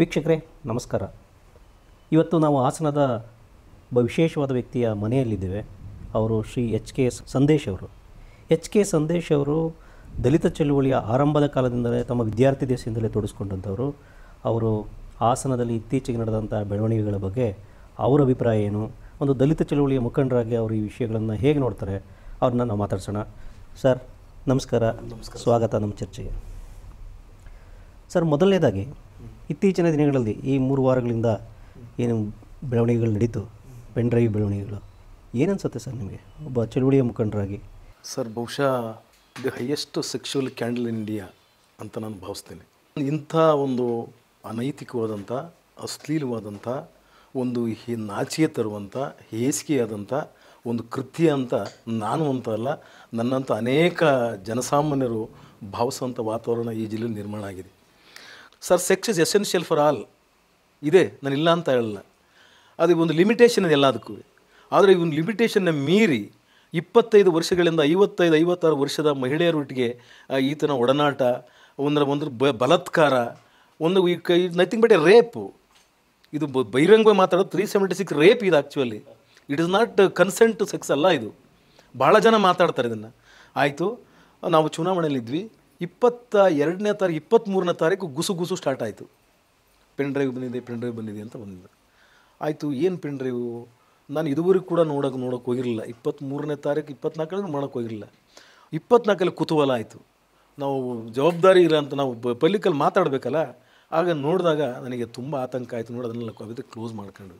ವೀಕ್ಷಕರೇ ನಮಸ್ಕಾರ ಇವತ್ತು ನಾವು ಹಾಸನದ ವಿಶೇಷವಾದ ವ್ಯಕ್ತಿಯ ಮನೆಯಲ್ಲಿದ್ದೇವೆ ಅವರು Shri H K S Sandesh ಅವರು ಎಚ್ ಕೆ ಸಂದೇಶ್ ಅವರು ದಲಿತ ಚಳುವಳಿಯ ಆರಂಭದ ಕಾಲದಿಂದಲೇ ತಮ್ಮ ವಿದ್ಯಾರ್ಥಿ ದೇಶದಿಂದಲೇ ತೊಡಿಸ್ಕೊಂಡಂಥವರು ಅವರು ಹಾಸನದಲ್ಲಿ ಇತ್ತೀಚೆಗೆ ನಡೆದಂಥ ಬೆಳವಣಿಗೆಗಳ ಬಗ್ಗೆ ಅವರ ಅಭಿಪ್ರಾಯ ಏನು ಒಂದು ದಲಿತ ಚಳುವಳಿಯ ಮುಖಂಡರಾಗಿ ಅವರು ಈ ವಿಷಯಗಳನ್ನು ಹೇಗೆ ನೋಡ್ತಾರೆ ಅವ್ರನ್ನ ನಾವು ಮಾತಾಡ್ಸೋಣ ಸರ್ ನಮಸ್ಕಾರ ನಮಸ್ಕಾರ ಸ್ವಾಗತ ನಮ್ಮ ಚರ್ಚೆಗೆ ಸರ್ ಮೊದಲನೇದಾಗಿ ಇತ್ತೀಚಿನ ದಿನಗಳಲ್ಲಿ ಈ ಮೂರು ವಾರಗಳಿಂದ ಏನು ಬೆಳವಣಿಗೆಗಳು ನಡೀತು ಪೆನ್ ಡ್ರೈವ್ ಬೆಳವಣಿಗೆಗಳು ಏನನ್ಸುತ್ತೆ ಸರ್ ನಿಮಗೆ ಒಬ್ಬ ಚಳುವಳಿಯ ಮುಖಂಡರಾಗಿ ಸರ್ ಬಹುಶಃ the highest sexual scandal in India ಅಂತ ನಾನು ಭಾವಿಸ್ತೇನೆ ಇಂಥ ಒಂದು ಅನೈತಿಕವಾದಂಥ ಅಶ್ಲೀಲವಾದಂಥ ಒಂದು ಹಿ ನಾಚಿಕೆ ತರುವಂಥ ಹೇಸಿಗೆಯಾದಂಥ ಒಂದು ಕೃತ್ಯ ಅಂತ ನಾನು ಅಂತ ಅಲ್ಲ ನನ್ನಂಥ ಅನೇಕ ಜನಸಾಮಾನ್ಯರು ಭಾವಿಸುವಂಥ ವಾತಾವರಣ ಈ ಜಿಲ್ಲೆ ನಿರ್ಮಾಣ ಆಗಿದೆ sir sex is essential for all ಇದೆ ನಾನು ಇಲ್ಲ ಅಂತ ಹೇಳಲ್ಲ ಅದು ಒಂದು ಲಿಮಿಟೇಷನ್ ಎಲ್ಲದಕ್ಕೂ ಆದರೆ ಈ ಲಿಮಿಟೇಷನ್ನ ಮೀರಿ ಇಪ್ಪತ್ತೈದು ವರ್ಷಗಳಿಂದ ಐವತ್ತೈದು ಐವತ್ತಾರು ವರ್ಷದ ಮಹಿಳೆಯರೊಟ್ಟಿಗೆ ಈತನ ಒಡನಾಟ ಒಂದರ ಒಂದು ಬ ಬಲತ್ಕಾರ ಒಂದು ಈ ಕೈ ನಥಿಂಗ್ ಬಟ್ ಎ ರೇಪು ಇದು ಬಹಿರಂಗ ಮಾತಾಡೋದು ತ್ರೀ ಸೆವೆಂಟಿ ಸಿಕ್ಸ್ ರೇಪ್ ಇದು actually it is not consent sex ಅಲ್ಲ ಇದು ಭಾಳ ಜನ ಮಾತಾಡ್ತಾರೆ ಇದನ್ನು ಆಯಿತು ನಾವು ಚುನಾವಣೆಯಲ್ಲಿದ್ವಿ ಇಪ್ಪತ್ತ ಎರಡನೇ ತಾರೀಕು ಇಪ್ಪತ್ತ್ಮೂರನೇ ತಾರೀಕು ಗುಸು ಗುಸು ಸ್ಟಾರ್ಟ್ ಆಯಿತು ಪೆನ್ ಡ್ರೈವ್ ಬಂದಿದೆ ಪೆನ್ ಡ್ರೈವ್ ಬಂದಿದೆ ಅಂತ ಬಂದಿದೆ ಆಯಿತು ಏನು ಪೆನ್ ಡ್ರೈವು ನಾನು ಇದುವರೆಗೂ ಕೂಡ ನೋಡೋಕೆ ನೋಡೋಕೆ ಹೋಗಿರಲಿಲ್ಲ ಇಪ್ಪತ್ತ್ಮೂರನೇ ತಾರೀಕು ಇಪ್ಪತ್ನಾಲ್ಕರಲ್ಲಿ ಮಾಡೋಕ್ಕೆ ಹೋಗಿರಲಿಲ್ಲ ಇಪ್ಪತ್ನಾಲ್ಕಲ್ಲಿ ಕುತೂಹಲ ಆಯಿತು ನಾವು ಜವಾಬ್ದಾರಿ ಇಲ್ಲ ಅಂತ ನಾವು ಪಬ್ಲಿಕಲ್ಲಿ ಮಾತಾಡಬೇಕಲ್ಲ ಆಗ ನೋಡಿದಾಗ ನನಗೆ ತುಂಬ ಆತಂಕ ಆಯಿತು ನೋಡಿ ಅದನ್ನೆಲ್ಲ ಕವಿತೆ ಕ್ಲೋಸ್ ಮಾಡ್ಕೊಂಡು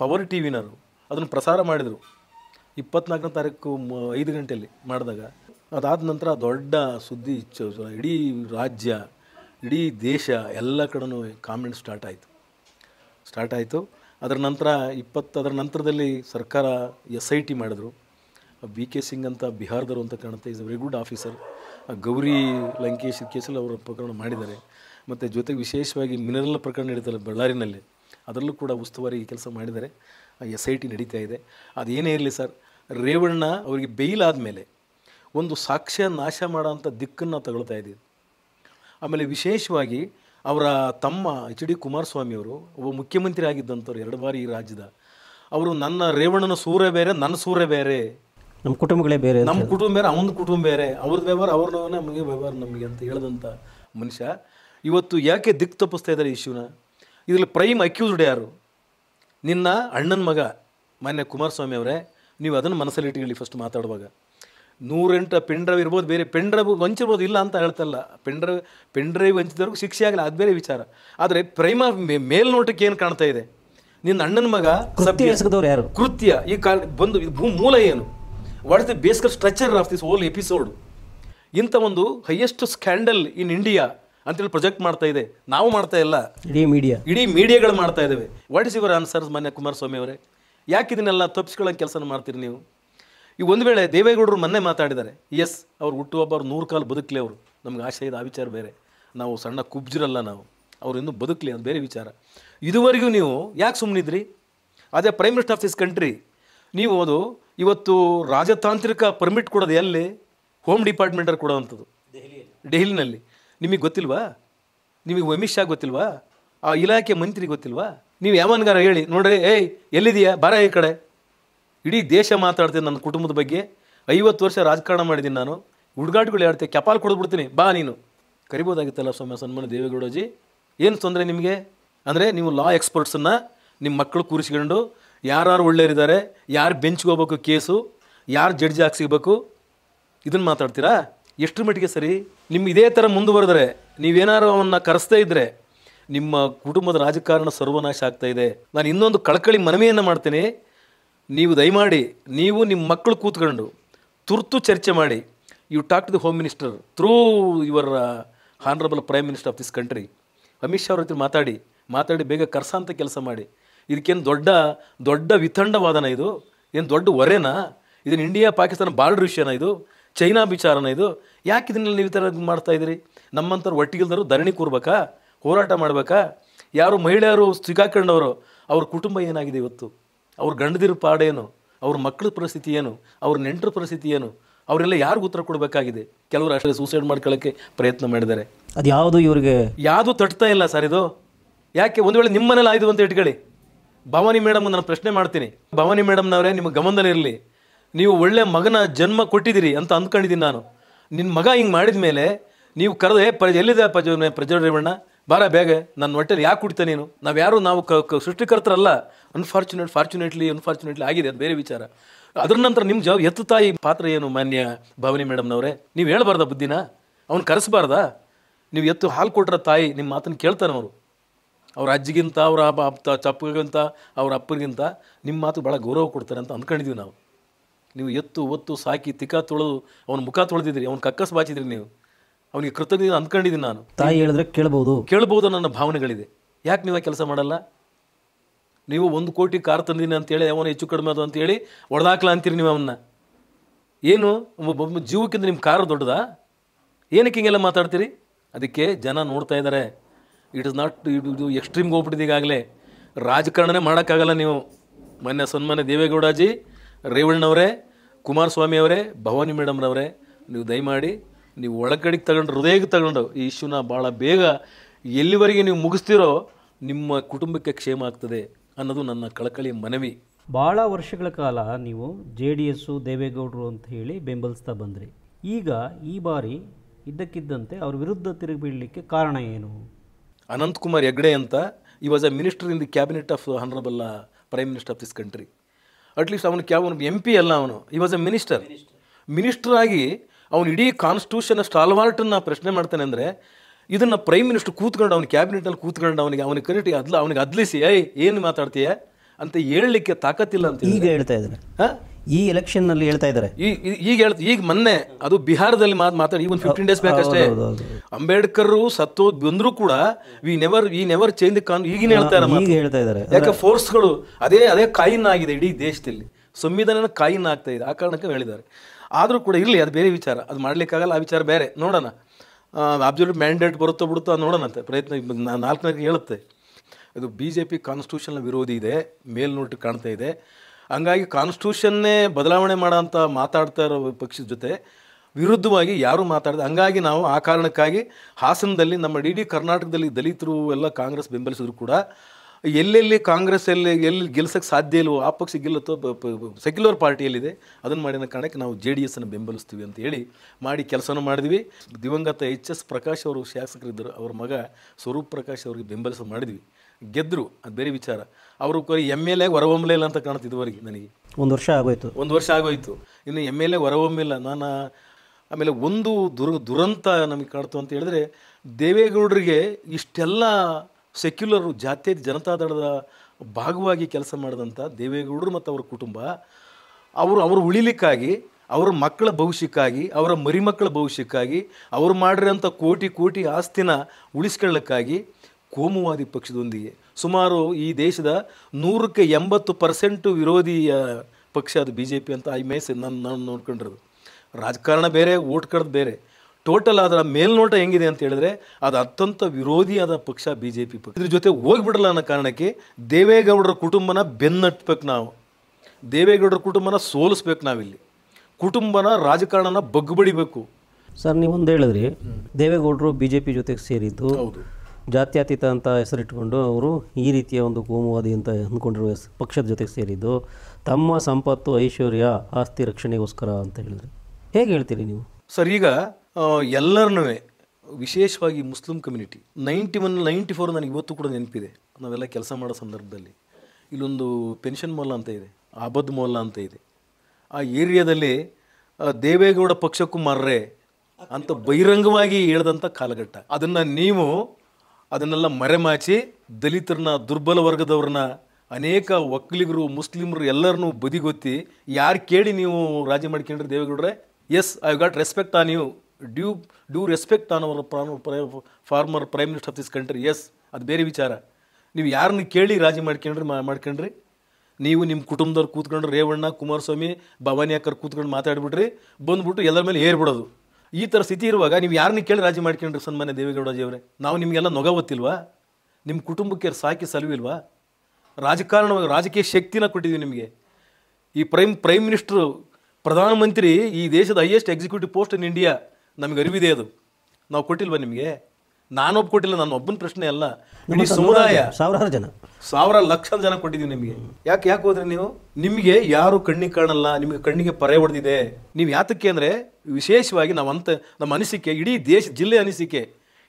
ಪವರ್ ಟಿ ವಿನವರು ಅದನ್ನು ಪ್ರಸಾರ ಮಾಡಿದರು ಇಪ್ಪತ್ನಾಲ್ಕನೇ ತಾರೀಕು ಐದು ಗಂಟೆಯಲ್ಲಿ ಮಾಡಿದಾಗ ಅದಾದ ನಂತರ ದೊಡ್ಡ ಸುದ್ದಿ ಇಡೀ ರಾಜ್ಯ ಇಡೀ ದೇಶ ಎಲ್ಲ ಕಡೆನೂ ಕಾಮೆಂಟ್ ಸ್ಟಾರ್ಟ್ ಆಯಿತು ಸ್ಟಾರ್ಟ್ ಆಯಿತು ಅದರ ನಂತರ ಇಪ್ಪತ್ತು ಅದರ ನಂತರದಲ್ಲಿ ಸರ್ಕಾರ ಎಸ್ ಐ ಟಿ ಮಾಡಿದ್ರು ಬಿ ಕೆ ಸಿಂಗ್ ಅಂತ ಬಿಹಾರದವರು ಅಂತ ಕಾಣುತ್ತೆ is a very good officer Gauri Lankesh ಕೇಸಲ್ಲಿ ಅವರ ಪ್ರಕರಣ ಮಾಡಿದ್ದಾರೆ ಮತ್ತು ಜೊತೆಗೆ ವಿಶೇಷವಾಗಿ ಮಿನರಲ್ ಪ್ರಕರಣ ನಡೀತಾರೆ ಬಳ್ಳಾರಿನಲ್ಲಿ ಅದರಲ್ಲೂ ಕೂಡ ಉಸ್ತುವಾರಿ ಕೆಲಸ ಮಾಡಿದ್ದಾರೆ ಎಸ್ ಐ ಟಿ ನಡೀತಾ ಇದೆ ಅದೇನೇ ಇರಲಿ ಸರ್ ರೇವಣ್ಣ ಅವರಿಗೆ ಬೇಲ್ ಮೇಲೆ ಒಂದು ಸಾಕ್ಷ್ಯ ನಾಶ ಮಾಡೋಂಥ ದಿಕ್ಕನ್ನು ತಗೊಳ್ತಾ ಇದ್ದೀವಿ ಆಮೇಲೆ ವಿಶೇಷವಾಗಿ ಅವರ ತಮ್ಮ ಎಚ್ ಡಿ ಕುಮಾರಸ್ವಾಮಿಯವರು ಒಬ್ಬ ಮುಖ್ಯಮಂತ್ರಿ ಆಗಿದ್ದಂಥವ್ರು ಎರಡು ಬಾರಿ ಈ ರಾಜ್ಯದ ಅವರು ನನ್ನ ರೇವಣನ ಸೂರ್ಯ ಬೇರೆ ನನ್ನ ಸೂರ್ಯ ಬೇರೆ ನಮ್ಮ ಕುಟುಂಬಗಳೇ ಬೇರೆ ನಮ್ಮ ಕುಟುಂಬ ಬೇರೆ ಅವನ ಕುಟುಂಬ ಬೇರೆ ಅವ್ರದ್ದು ವ್ಯವಹಾರ ಅವ್ರ ನಮಗೆ ವ್ಯವಹಾರ ನಮಗೆ ಅಂತ ಹೇಳಿದಂಥ ಮನುಷ್ಯ ಇವತ್ತು ಯಾಕೆ ದಿಕ್ ತಪ್ಪಿಸ್ತಾ ಇದ್ದಾರೆ ಇಶ್ಯೂನ ಇದರಲ್ಲಿ ಪ್ರೈಮ್ ಅಕ್ಯೂಸ್ಡ್ ಯಾರು ನಿನ್ನ ಅಣ್ಣನ ಮಗ ಮಾನ್ಯ ಕುಮಾರಸ್ವಾಮಿ ಅವರೇ ನೀವು ಅದನ್ನು ಮನಸ್ಸಲ್ಲಿ ಇಟ್ಕೊಳ್ಳಿ ಫಸ್ಟ್ ಮಾತಾಡುವಾಗ ನೂರೆಂಟು ಡ್ರೈವ್ ಇರ್ಬೋದು ಬೇರೆ ಪೆಂಡ್ರೈವ್ ವಂಚಿರ್ಬೋದು ಇಲ್ಲ ಅಂತ ಹೇಳ್ತಲ್ಲ ಪೆಂಡ್ರೈವ್ ಪೆಂಡ್ರೈವ್ ಹಂಚಿದವ್ರಿಗೂ ಶಿಕ್ಷೆ ಆಗಲ್ಲ ಅದು ಬೇರೆ ವಿಚಾರ ಆದರೆ ಪ್ರೈಮ ಮೇಲ್ನೋಟಕ್ಕೆ ಏನು ಕಾಣ್ತಾ ಇದೆ ನಿನ್ನ ಅಣ್ಣನ ಮಗ ಯಾರು ಕೃತ್ಯ ಈ ಕಾಲ ಬಂದು ಭೂ ಮೂಲ ಏನು what is the basic structure of this whole episode ಇಂಥ ಒಂದು ಹೈಯೆಸ್ಟ್ ಸ್ಕ್ಯಾಂಡಲ್ ಇನ್ ಇಂಡಿಯಾ ಅಂತೇಳಿ ಪ್ರೊಜೆಕ್ಟ್ ಮಾಡ್ತಾ ಇದೆ ನಾವು ಮಾಡ್ತಾ ಇಲ್ಲ ಇಡೀ ಮೀಡಿಯಾ ಇಡೀ ಮೀಡಿಯಾಗಳು ಮಾಡ್ತಾ ಇದ್ದಾವೆ ವಾಟ್ ಇಸ್ ಯುವರ್ ಆನ್ಸರ್ಸ್ ಮಾನ್ಯ ಕುಮಾರಸ್ವಾಮಿ ಅವರೇ ಯಾಕೆ ಇದನ್ನೆಲ್ಲ ತಪ್ಪಿಸ್ಕೊಳ್ಳೋ ಕೆಲಸ ಮಾಡ್ತೀರಿ ನೀವು ಈಗ ಒಂದು ವೇಳೆ ದೇವೇಗೌಡರು ಮೊನ್ನೆ ಮಾತಾಡಿದ್ದಾರೆ ಎಸ್ ಅವ್ರು ಅವ್ರು ನೂರು ಕಾಲು ಬದುಕಲಿ ಅವರು ನಮ್ಗೆ ಆಶೆ ಇದೆ ಆ ವಿಚಾರ ಬೇರೆ ನಾವು ಸಣ್ಣ ಕುಬ್ಜಿರಲ್ಲ ನಾವು ಅವ್ರು ಇನ್ನೂ ಬದುಕಲಿ ಅದು ಬೇರೆ ವಿಚಾರ ಇದುವರೆಗೂ ನೀವು ಯಾಕೆ ಸುಮ್ಮನಿದ್ರಿ ಅದೇ prime minister of this country ನೀವು ಅದು ಇವತ್ತು ರಾಜತಾಂತ್ರಿಕ ಪರ್ಮಿಟ್ ಕೊಡೋದು ಎಲ್ಲಿ ಹೋಮ್ ಡಿಪಾರ್ಟ್ಮೆಂಟಲ್ಲಿ ಕೊಡೋವಂಥದ್ದು ಡೆಹಲಿನಲ್ಲಿ ನಿಮಗೆ ಗೊತ್ತಿಲ್ವಾ ನಿಮಗೆ ಅಮಿತ್ ಶಾ ಗೊತ್ತಿಲ್ವಾ ಆ ಇಲಾಖೆ ಮಂತ್ರಿ ಗೊತ್ತಿಲ್ವಾ ನೀವು ಯಾವನ್ಗಾರ ಹೇಳಿ ನೋಡ್ರಿ ಏಯ್ ಎಲ್ಲಿದೆಯಾ ಬಾರ ಈ ಕಡೆ ಇಡೀ ದೇಶ ಮಾತಾಡ್ತೀನಿ ನನ್ನ ಕುಟುಂಬದ ಬಗ್ಗೆ ಐವತ್ತು ವರ್ಷ ರಾಜಕಾರಣ ಮಾಡಿದ್ದೀನಿ ನಾನು ಹುಡುಗಾಟಗಳು ಆಡ್ತೀನಿ ಕೆಪಾಲ್ ಕೊಡ್ಬಿಡ್ತೀನಿ ಬಾ ನೀನು ಕರಿಬೋದಾಗಿತ್ತಲ್ಲ ಸೌಮ್ಯ ಸನ್ಮಾನ ದೇವೇಗೌಡಜಿ ಏನು ತೊಂದರೆ ನಿಮಗೆ ಅಂದರೆ ನೀವು ಲಾ ಎಕ್ಸ್ಪರ್ಟ್ಸನ್ನು ನಿಮ್ಮ ಮಕ್ಕಳು ಕೂರಿಸ್ಕೊಂಡು ಯಾರು ಒಳ್ಳೆಯರಿದ್ದಾರೆ ಯಾರು ಬೆಂಚ್ಗೆ ಹೋಗ್ಬೇಕು ಕೇಸು ಯಾರು ಜಡ್ಜ್ ಹಾಕಿ ಸಿಗಬೇಕು ಇದನ್ನು ಮಾತಾಡ್ತೀರಾ ಎಷ್ಟು ಮಟ್ಟಿಗೆ ಸರಿ ನಿಮ್ಮ ಇದೇ ಥರ ಮುಂದುವರೆದರೆ ನೀವೇನಾರು ಅವನ್ನ ಕರೆಸ್ತಾ ಇದ್ದರೆ ನಿಮ್ಮ ಕುಟುಂಬದ ರಾಜಕಾರಣ ಸರ್ವನಾಶ ಆಗ್ತಾ ಇದೆ ನಾನು ಇನ್ನೊಂದು ಕಳಕಳಿ ಮನವಿಯನ್ನು ಮಾಡ್ತೀನಿ ನೀವು ದಯಮಾಡಿ ನೀವು ನಿಮ್ಮ ಮಕ್ಕಳು ಕೂತ್ಕೊಂಡು ತುರ್ತು ಚರ್ಚೆ ಮಾಡಿ you talk to the home minister through your honourable prime minister of this country Amit Shah ಅವ್ರ ಹತ್ರ ಮಾತಾಡಿ ಮಾತಾಡಿ ಬೇಗ ಕರ್ಸ ಅಂತ ಕೆಲಸ ಮಾಡಿ ಇದಕ್ಕೇನು ದೊಡ್ಡ ದೊಡ್ಡ ವಿತಂಡವಾದನ ಇದು ಏನು ದೊಡ್ಡ ಒರೆನಾ ಇದನ್ನು ಇಂಡಿಯಾ ಪಾಕಿಸ್ತಾನ ಬಾರ್ಡರ್ ವಿಷಯನ ಇದು ಚೈನಾ ವಿಚಾರನ ಇದು ಯಾಕೆ ಇದನ್ನೆಲ್ಲ ನೀವು ಈ ಥರ ಮಾಡ್ತಾ ಇದ್ದೀರಿ ನಮ್ಮಂಥವ್ರು ಒಟ್ಟಿಗಿಲ್ದರು ಧರಣಿ ಕೂರ್ಬೇಕಾ ಹೋರಾಟ ಮಾಡಬೇಕಾ ಯಾರು ಮಹಿಳೆಯರು ಸಿಗಾಕೊಂಡವರು ಅವ್ರ ಕುಟುಂಬ ಏನಾಗಿದೆ ಇವತ್ತು ಅವ್ರ ಗಂಡದಿರ ಪಾಡೇನು ಅವ್ರ ಮಕ್ಕಳ ಪರಿಸ್ಥಿತಿ ಏನು ಅವ್ರ ನೆಂಟರ ಪರಿಸ್ಥಿತಿ ಏನು ಅವರೆಲ್ಲ ಯಾರಿಗೂ ಉತ್ತರ ಕೊಡಬೇಕಾಗಿದೆ ಕೆಲವರು ಅಷ್ಟೇ ಸೂಸೈಡ್ ಮಾಡ್ಕೊಳ್ಳೋಕ್ಕೆ ಪ್ರಯತ್ನ ಮಾಡಿದ್ದಾರೆ ಅದು ಯಾವುದು ಇವರಿಗೆ ಯಾವುದು ತಟ್ತಾ ಇಲ್ಲ ಸರ್ ಇದು ಯಾಕೆ ಒಂದು ವೇಳೆ ನಿಮ್ಮನೇಲಿ ಆಯ್ದು ಅಂತ ಇಟ್ಕೊಳ್ಳಿ ಭವಾನಿ ಮೇಡಮ್ ನಾನು ಪ್ರಶ್ನೆ ಮಾಡ್ತೀನಿ ಭವಾನಿ ಮೇಡಮ್ನವರೇ ನಿಮ್ಮ ಗಮನದಲ್ಲಿರಲಿ ನೀವು ಒಳ್ಳೆ ಮಗನ ಜನ್ಮ ಕೊಟ್ಟಿದ್ದೀರಿ ಅಂತ ಅಂದ್ಕೊಂಡಿದ್ದೀನಿ ನಾನು ನಿನ್ನ ಮಗ ಹಿಂಗೆ ಮಾಡಿದ ಮೇಲೆ ನೀವು ಕರೆದೇ ಪ್ರ ಎಲ್ಲಿದೆ ಪ್ರಜ ಪ್ರಜಾ ರೇವಣ್ಣ ಬಾರ ಬೇಗ ನನ್ನ ಹೊಟ್ಟೆಲಿ ಯಾಕೆ ಕುಡಿತ ನೀನು ನಾವು ಯಾರು ನಾವು ಕ ಸೃಷ್ಟಿಕರ್ತರಲ್ಲ ಅನ್ಫಾರ್ಚುನೇಟ್ ಫಾರ್ಚುನೇಟ್ಲಿ ಅನ್ಫಾರ್ಚುನೇಟ್ಲಿ ಆಗಿದೆ ಅದು ಬೇರೆ ವಿಚಾರ ಅದ್ರ ನಂತರ ನಿಮ್ಮ ಜವಾಬ್ ಎತ್ತು ತಾಯಿ ಪಾತ್ರ ಏನು ಮಾನ್ಯ ಭಾವನೆ ಮೇಡಮ್ನವರೇ ನೀವು ಹೇಳ್ಬಾರ್ದ ಬುದ್ಧಿನ ಅವ್ನು ಕರೆಸ್ಬಾರ್ದಾ ನೀವು ಎತ್ತು ಹಾಲು ಕೊಟ್ರ ತಾಯಿ ನಿಮ್ಮ ಮಾತನ್ನು ಕೇಳ್ತಾನೆ ಅವರು ಅವ್ರ ಅಜ್ಜಿಗಿಂತ ಅವ್ರ ಅಪ್ಪ ಚಪ್ಪಗಿಂತ ಅವ್ರ ಅಪ್ಪನಿಗಿಂತ ನಿಮ್ಮ ಮಾತು ಭಾಳ ಗೌರವ ಕೊಡ್ತಾರೆ ಅಂತ ಅಂದ್ಕೊಂಡಿದ್ದೀವಿ ನಾವು ನೀವು ಎತ್ತು ಒತ್ತು ಸಾಕಿ ತಿಕ್ಕ ತೊಳೆದು ಅವ್ನ ಮುಖ ತೊಳೆದಿದ್ರಿ ಅವ್ನ ಕಕ್ಕಸ್ ಬಾಚಿದ್ರಿ ನೀವು ಅವನಿಗೆ ಕೃತಜ್ಞತೆ ಅಂದ್ಕೊಂಡಿದ್ದೀನಿ ನಾನು ತಾಯಿ ಹೇಳಿದ್ರೆ ಕೇಳ್ಬೋದು ಕೇಳ್ಬೋದು ನನ್ನ ಭಾವನೆಗಳಿದೆ ಯಾಕೆ ನೀವು ಕೆಲಸ ಮಾಡಲ್ಲ ನೀವು ಒಂದು ಕೋಟಿ ಕಾರ್ ತಂದೀನಿ ಅಂತೇಳಿ ಅವನು ಹೆಚ್ಚು ಕಡಿಮೆ ಅದು ಅಂತೇಳಿ ಹೊಡೆದಾಕ್ಲ ಅಂತೀರಿ ನೀವು ಅವನ್ನ ಏನು ಜೀವಕ್ಕಿಂತ ನಿಮ್ಮ ಕಾರು ದೊಡ್ಡದಾ ಏನಕ್ಕೆ ಹಿಂಗೆಲ್ಲ ಮಾತಾಡ್ತೀರಿ ಅದಕ್ಕೆ ಜನ ನೋಡ್ತಾ ಇದ್ದಾರೆ ಇಟ್ ಇಸ್ ನಾಟ್ ಇದು ಎಕ್ಸ್ಟ್ರೀಮ್ಗೆ ಹೋಗ್ಬಿಟ್ಟಿದೆ ಈಗಾಗಲೇ ರಾಜಕಾರಣನೇ ಮಾಡೋಕ್ಕಾಗಲ್ಲ ನೀವು ಮೊನ್ನೆ ಸನ್ಮಾನ್ಯ ದೇವೇಗೌಡಾಜಿ ರೇವಣ್ಣವರೇ ಕುಮಾರಸ್ವಾಮಿ ಅವರೇ ಭವಾನಿ ಮೇಡಮ್ರವರೇ ನೀವು ದಯಮಾಡಿ ನೀವು ಒಳಗಡೆಗೆ ತಗೊಂಡು ಹೃದಯಕ್ಕೆ ತಗೊಂಡು ಈ ಇಶ್ಯೂನ ಭಾಳ ಬೇಗ ಎಲ್ಲಿವರೆಗೆ ನೀವು ಮುಗಿಸ್ತೀರೋ ನಿಮ್ಮ ಕುಟುಂಬಕ್ಕೆ ಕ್ಷೇಮ ಆಗ್ತದೆ ಅನ್ನೋದು ನನ್ನ ಕಳಕಳಿ ಮನವಿ ಭಾಳ ವರ್ಷಗಳ ಕಾಲ ನೀವು ಜೆ ಡಿ ಎಸ್ಸು ದೇವೇಗೌಡರು ಅಂತ ಹೇಳಿ ಬೆಂಬಲಿಸ್ತಾ ಬಂದ್ರಿ ಈಗ ಈ ಬಾರಿ ಇದ್ದಕ್ಕಿದ್ದಂತೆ ಅವ್ರ ವಿರುದ್ಧ ತಿರುಗಿಬೀಳಲಿಕ್ಕೆ ಕಾರಣ ಏನು ಅನಂತಕುಮಾರ್ ಹೆಗ್ಡೆ ಅಂತ ಈ was a minister in the cabinet of honourable prime minister of this country at least ಅವನು ಕ್ಯಾಬ್ ಎಂ ಪಿ ಅಲ್ಲ ಅವನು ಈ ವಾಸ್ ಅ ಮಿನಿಸ್ಟರ್ ಮಿನಿಸ್ಟರ್ ಆಗಿ ಅವನು ಇಡೀ ಕಾನ್ಸ್ಟಿಟ್ಯೂಷನ್ ಸ್ಟಾಲ್ವಾರ್ಟನ್ನು ಪ್ರಶ್ನೆ ಮಾಡ್ತಾನೆ ಅಂದರೆ ಇದನ್ನು ಪ್ರೈಮ್ ಮಿನಿಸ್ಟರ್ ಕೂತ್ಕೊಂಡು ಅವ್ನ ಕ್ಯಾಬಿನೆಟ್ನಲ್ಲಿ ಕೂತ್ಕೊಂಡು ಅವನಿಗೆ ಅವನಿಗೆ ಕರೆಕ್ಟ್ ಅದ್ಲ ಅವನಿಗೆ ಅದ್ಲಿಸಿ ಏಯ್ ಏನು ಮಾತಾಡ್ತೀಯ ಅಂತ ಹೇಳಲಿಕ್ಕೆ ತಾಕತ್ತಿಲ್ಲ ಅಂತ ಈಗ ಹೇಳ್ತಾ ಇದ್ದಾರೆ ಈ ಎಲೆಕ್ಷನ್ ನಲ್ಲಿ ಹೇಳ್ತಾ ಇದ್ದಾರೆ ಈಗ ಹೇಳ್ತ ಈಗ ಮೊನ್ನೆ ಅದು ಬಿಹಾರದಲ್ಲಿ ಮಾತು ಮಾತಾಡಿ ಒಂದು ಫಿಫ್ಟೀನ್ ಡೇಸ್ ಬ್ಯಾಕ್ ಅಷ್ಟೇ ಅಂಬೇಡ್ಕರ್ ಸತ್ತು ಬಂದ್ರು ಕೂಡ we never we never change ಕಾನ್ ಈಗಿನ ಹೇಳ್ತಾರೆ ಹೇಳ್ತಾ ಇದ್ದಾರೆ ಯಾಕೆ ಫೋರ್ಸ್ಗಳು ಅದೇ ಅದೇ ಕಾಯಿನ್ ಆಗಿದೆ ಇಡೀ ದೇಶದಲ್ಲಿ ಸಂವಿಧಾನ ಕಾಯಿನ್ ಆಗ್ತಾ ಇದೆ ಆ ಕಾರಣಕ್ಕೆ ಹೇಳಿದ್ದಾರೆ ಆದರೂ ಕೂಡ ಇರಲಿ ಅದು ಬೇರೆ ವಿಚಾರ ಅದು ಮಾಡ್ಲಿಕ್ಕಾಗಲ್ಲ ಆ ವಿಚಾರ ಬೇರೆ ನೋಡೋಣ ಅಬ್ಸಲ್ಯೂಟ್ ಮ್ಯಾಂಡೇಟ್ ಬರುತ್ತೋ ಬಿಡುತ್ತೋ ನೋಡೋಣಂತೆ ಪ್ರಯತ್ನ ನಾಲ್ಕನೇಗೆ ಹೇಳುತ್ತೆ ಇದು ಬಿ ಜೆ ಪಿ ಕಾನ್ಸ್ಟಿಟ್ಯೂಷನ್ ವಿರೋಧಿ ಇದೆ ಮೇಲ್ನೋಟಕ್ಕೆ ಕಾಣ್ತಾ ಇದೆ ಹಂಗಾಗಿ ಕಾನ್ಸ್ಟಿಟ್ಯೂಷನ್ನೇ ಬದಲಾವಣೆ ಮಾಡೋಂಥ ಮಾತಾಡ್ತಾ ಇರೋ ಪಕ್ಷದ ಜೊತೆ ವಿರುದ್ಧವಾಗಿ ಯಾರೂ ಮಾತಾಡಿದೆ ಹಂಗಾಗಿ ನಾವು ಆ ಕಾರಣಕ್ಕಾಗಿ ಹಾಸನದಲ್ಲಿ ನಮ್ಮ ಡಿ ಡಿ ಕರ್ನಾಟಕದಲ್ಲಿ ದಲಿತರು ಎಲ್ಲ ಕಾಂಗ್ರೆಸ್ ಬೆಂಬಲಿಸಿದ್ರು ಕೂಡ ಎಲ್ಲೆಲ್ಲಿ ಕಾಂಗ್ರೆಸ್ ಎಲ್ಲಿ ಎಲ್ಲಿ ಗೆಲ್ಸೋಕ್ಕೆ ಸಾಧ್ಯ ಇಲ್ವೋ ಆ ಪಕ್ಷ ಗೆಲ್ಲುತ್ತೋ ಸೆಕ್ಯುಲರ್ ಪಾರ್ಟಿಯಲ್ಲಿದೆ ಅದನ್ನು ಮಾಡಿದ ಕಾರಣಕ್ಕೆ ನಾವು ಜೆ ಡಿ ಎಸ್ಸನ್ನು ಬೆಂಬಲಿಸ್ತೀವಿ ಅಂತ ಹೇಳಿ ಮಾಡಿ ಕೆಲಸನೂ ಮಾಡಿದ್ವಿ ದಿವಂಗತ ಎಚ್ ಎಸ್ ಪ್ರಕಾಶ್ ಅವರು ಶಾಸಕರಿದ್ದರು ಅವ್ರ ಮಗ ಸ್ವರೂಪ್ ಪ್ರಕಾಶ್ ಅವ್ರಿಗೆ ಬೆಂಬಲಿಸ ಮಾಡಿದ್ವಿ ಗೆದ್ದರು ಅದು ಬೇರೆ ವಿಚಾರ ಅವರು ಕೊರಿ ಎಮ್ ಎಲ್ ಎ ಹೊರಹೊಮ್ಮಲೇ ಇಲ್ಲ ಅಂತ ಕಾಣ್ತಿದ್ದವರಿಗೆ ನನಗೆ ಒಂದು ವರ್ಷ ಆಗೋಯ್ತು ಒಂದು ವರ್ಷ ಆಗೋಯ್ತು ಇನ್ನು ಎಮ್ ಎಲ್ ಎ ಹೊರಹೊಮ್ಮಿಲ್ಲ ನಾನು ಆಮೇಲೆ ಒಂದು ದುರ್ ದುರಂತ ನಮಗೆ ಕಾಣ್ತು ಅಂತ ಹೇಳಿದ್ರೆ ದೇವೇಗೌಡರಿಗೆ ಇಷ್ಟೆಲ್ಲ ಸೆಕ್ಯುಲರು ಜಾತ್ಯದ ಜನತಾದಳದ ಭಾಗವಾಗಿ ಕೆಲಸ ಮಾಡಿದಂಥ ದೇವೇಗೌಡರು ಮತ್ತು ಅವರ ಕುಟುಂಬ ಅವರು ಅವರು ಉಳಿಲಿಕ್ಕಾಗಿ ಅವರ ಮಕ್ಕಳ ಭವಿಷ್ಯಕ್ಕಾಗಿ ಅವರ ಮರಿಮಕ್ಕಳ ಭವಿಷ್ಯಕ್ಕಾಗಿ ಅವರು ಮಾಡಿರೋಂಥ ಕೋಟಿ ಕೋಟಿ ಆಸ್ತಿನ ಉಳಿಸ್ಕೊಳ್ಳೋಕ್ಕಾಗಿ ಕೋಮುವಾದಿ ಪಕ್ಷದೊಂದಿಗೆ ಸುಮಾರು ಈ ದೇಶದ ನೂರಕ್ಕೆ ಎಂಬತ್ತು ಪರ್ಸೆಂಟು ವಿರೋಧಿಯ ಪಕ್ಷ ಅದು ಬಿ ಜೆ ಪಿ ಅಂತ ಐ ಮೇಸ್ ನಾನು ನಾನು ನೋಡ್ಕೊಂಡಿರೋದು ರಾಜಕಾರಣ ಬೇರೆ ಓಟ್ ಕಡ್ದು ಬೇರೆ ಟೋಟಲ್ ಅದರ ಮೇಲ್ನೋಟ ಹೆಂಗಿದೆ ಅಂತ ಹೇಳಿದ್ರೆ ಅದು ಅತ್ಯಂತ ವಿರೋಧಿಯಾದ ಪಕ್ಷ ಬಿ ಜೆ ಪಿ ಪಕ್ಷ ಇದ್ರ ಜೊತೆ ಹೋಗ್ಬಿಡಲ್ಲ ಅನ್ನೋ ಕಾರಣಕ್ಕೆ ದೇವೇಗೌಡರ ಕುಟುಂಬನ ಬೆನ್ನಟ್ಬೇಕು ನಾವು ದೇವೇಗೌಡರ ಕುಟುಂಬನ ಸೋಲಿಸ್ಬೇಕು ನಾವಿಲ್ಲಿ ಕುಟುಂಬನ ರಾಜಕಾರಣನ ಬಗ್ಗುಬಡಿಬೇಕು ಸರ್ ನೀವೊಂದು ಹೇಳಿದ್ರಿ ದೇವೇಗೌಡರು ಬಿ ಜೆ ಪಿ ಜೊತೆಗೆ ಸೇರಿದ್ದು ಜಾತ್ಯತೀತ ಅಂತ ಹೆಸರಿಟ್ಕೊಂಡು ಅವರು ಈ ರೀತಿಯ ಒಂದು ಕೋಮುವಾದಿ ಅಂತ ಅಂದ್ಕೊಂಡಿರುವ ಪಕ್ಷದ ಜೊತೆಗೆ ಸೇರಿದ್ದು ತಮ್ಮ ಸಂಪತ್ತು ಐಶ್ವರ್ಯ ಆಸ್ತಿ ರಕ್ಷಣೆಗೋಸ್ಕರ ಅಂತ ಹೇಳಿದ್ರು ಹೇಗೆ ಹೇಳ್ತೀರಿ ನೀವು ಸರ್ ಈಗ ಎಲ್ಲರನ್ನೂ ವಿಶೇಷವಾಗಿ Muslim community ninety one ninety four ನನಗೆ ಇವತ್ತು ಕೂಡ ನೆನಪಿದೆ ನಾವೆಲ್ಲ ಕೆಲಸ ಮಾಡೋ ಸಂದರ್ಭದಲ್ಲಿ ಇಲ್ಲೊಂದು ಪೆನ್ಷನ್ ಮೊಲ್ಲ ಅಂತ ಇದೆ ಆಬದ್ ಮೊಲ್ಲ ಅಂತ ಇದೆ ಆ ಏರಿಯಾದಲ್ಲಿ ದೇವೇಗೌಡ ಪಕ್ಷಕ್ಕೂ ಮರ್ರೆ ಅಂತ ಬಹಿರಂಗವಾಗಿ ಹೇಳಿದಂಥ ಕಾಲಘಟ್ಟ ಅದನ್ನು ನೀವು ಅದನ್ನೆಲ್ಲ ಮರೆಮಾಚಿ ದಲಿತರನ್ನ ದುರ್ಬಲ ವರ್ಗದವ್ರನ್ನ ಅನೇಕ ಒಕ್ಕಲಿಗರು ಮುಸ್ಲಿಮರು ಎಲ್ಲರನ್ನೂ ಬದಿಗೊತ್ತಿ ಯಾರು ಕೇಳಿ ನೀವು ರಾಜಿ ಮಾಡ್ಕೊಂಡ್ರೆ ದೇವೇಗೌಡ್ರೆ yes I got respect on you due due respect on our former prime minister of this country yes ಅದು ಬೇರೆ ವಿಚಾರ ನೀವು ಯಾರನ್ನ ಕೇಳಿ ರಾಜಿ ಮಾಡ್ಕೊಂಡ್ರಿ ಮಾಡ್ಕೊಂಡ್ರಿ ನೀವು ನಿಮ್ಮ ಕುಟುಂಬದವ್ರು ಕೂತ್ಕೊಂಡು ರೇವಣ್ಣ ಕುಮಾರಸ್ವಾಮಿ ಭವಾನಿ ಅಕ್ಕರ್ ಕೂತ್ಕೊಂಡು ಮಾತಾಡ್ಬಿಟ್ರಿ ಬಂದುಬಿಟ್ಟು ಎಲ್ಲರ ಮೇಲೆ ಏರ್ಬಿಡೋದು ಈ ಥರ ಸ್ಥಿತಿ ಇರುವಾಗ ನೀವು ಯಾರನ್ನ ಕೇಳಿ ರಾಜಿ ಮಾಡ್ಕೊಂಡ್ರಿ ಸನ್ಮಾನ್ಯ ದೇವೇಗೌಡಜಿಯವರೇ ನಾವು ನಿಮಗೆಲ್ಲ ನೊಗ ನಿಮ್ಮ ಕುಟುಂಬಕ್ಕೆ ಸಾಕಿ ಸಲುವಿಲ್ವಾ ರಾಜಕಾರಣವಾಗಿ ರಾಜಕೀಯ ಶಕ್ತಿನ ಕೊಟ್ಟಿದ್ವಿ ನಿಮಗೆ ಈ ಪ್ರೈಮ್ ಪ್ರೈಮ್ ಮಿನಿಸ್ಟ್ರು ಪ್ರಧಾನಮಂತ್ರಿ ಈ ದೇಶದ highest executive post in India ನಮಗೆ ಅರಿವಿದೆ ಅದು ನಾವು ಕೊಟ್ಟಿಲ್ವ ನಿಮಗೆ ನಾನೊಬ್ಬ ಕೊಟ್ಟಿಲ್ಲ ನಾನು ಒಬ್ಬನ ಪ್ರಶ್ನೆ ಅಲ್ಲ ಇಡೀ ಸಮುದಾಯ ಸಾವಿರಾರು ಜನ ಸಾವಿರ ಲಕ್ಷ ಜನ ಕೊಟ್ಟಿದ್ದೀವಿ ನಿಮಗೆ ಯಾಕೆ ಯಾಕೆ ಹೋದ್ರೆ ನೀವು ನಿಮಗೆ ಯಾರು ಕಣ್ಣಿಗೆ ಕಾಣಲ್ಲ ನಿಮಗೆ ಕಣ್ಣಿಗೆ ಪರೆ ಹೊಡೆದಿದೆ ನೀವು ಯಾತಕ್ಕೆ ಅಂದರೆ ವಿಶೇಷವಾಗಿ ನಾವು ಅಂತ ನಮ್ಮ ಅನಿಸಿಕೆ ಇಡೀ ದೇಶ ಜಿಲ್ಲೆ ಅನಿಸಿಕೆ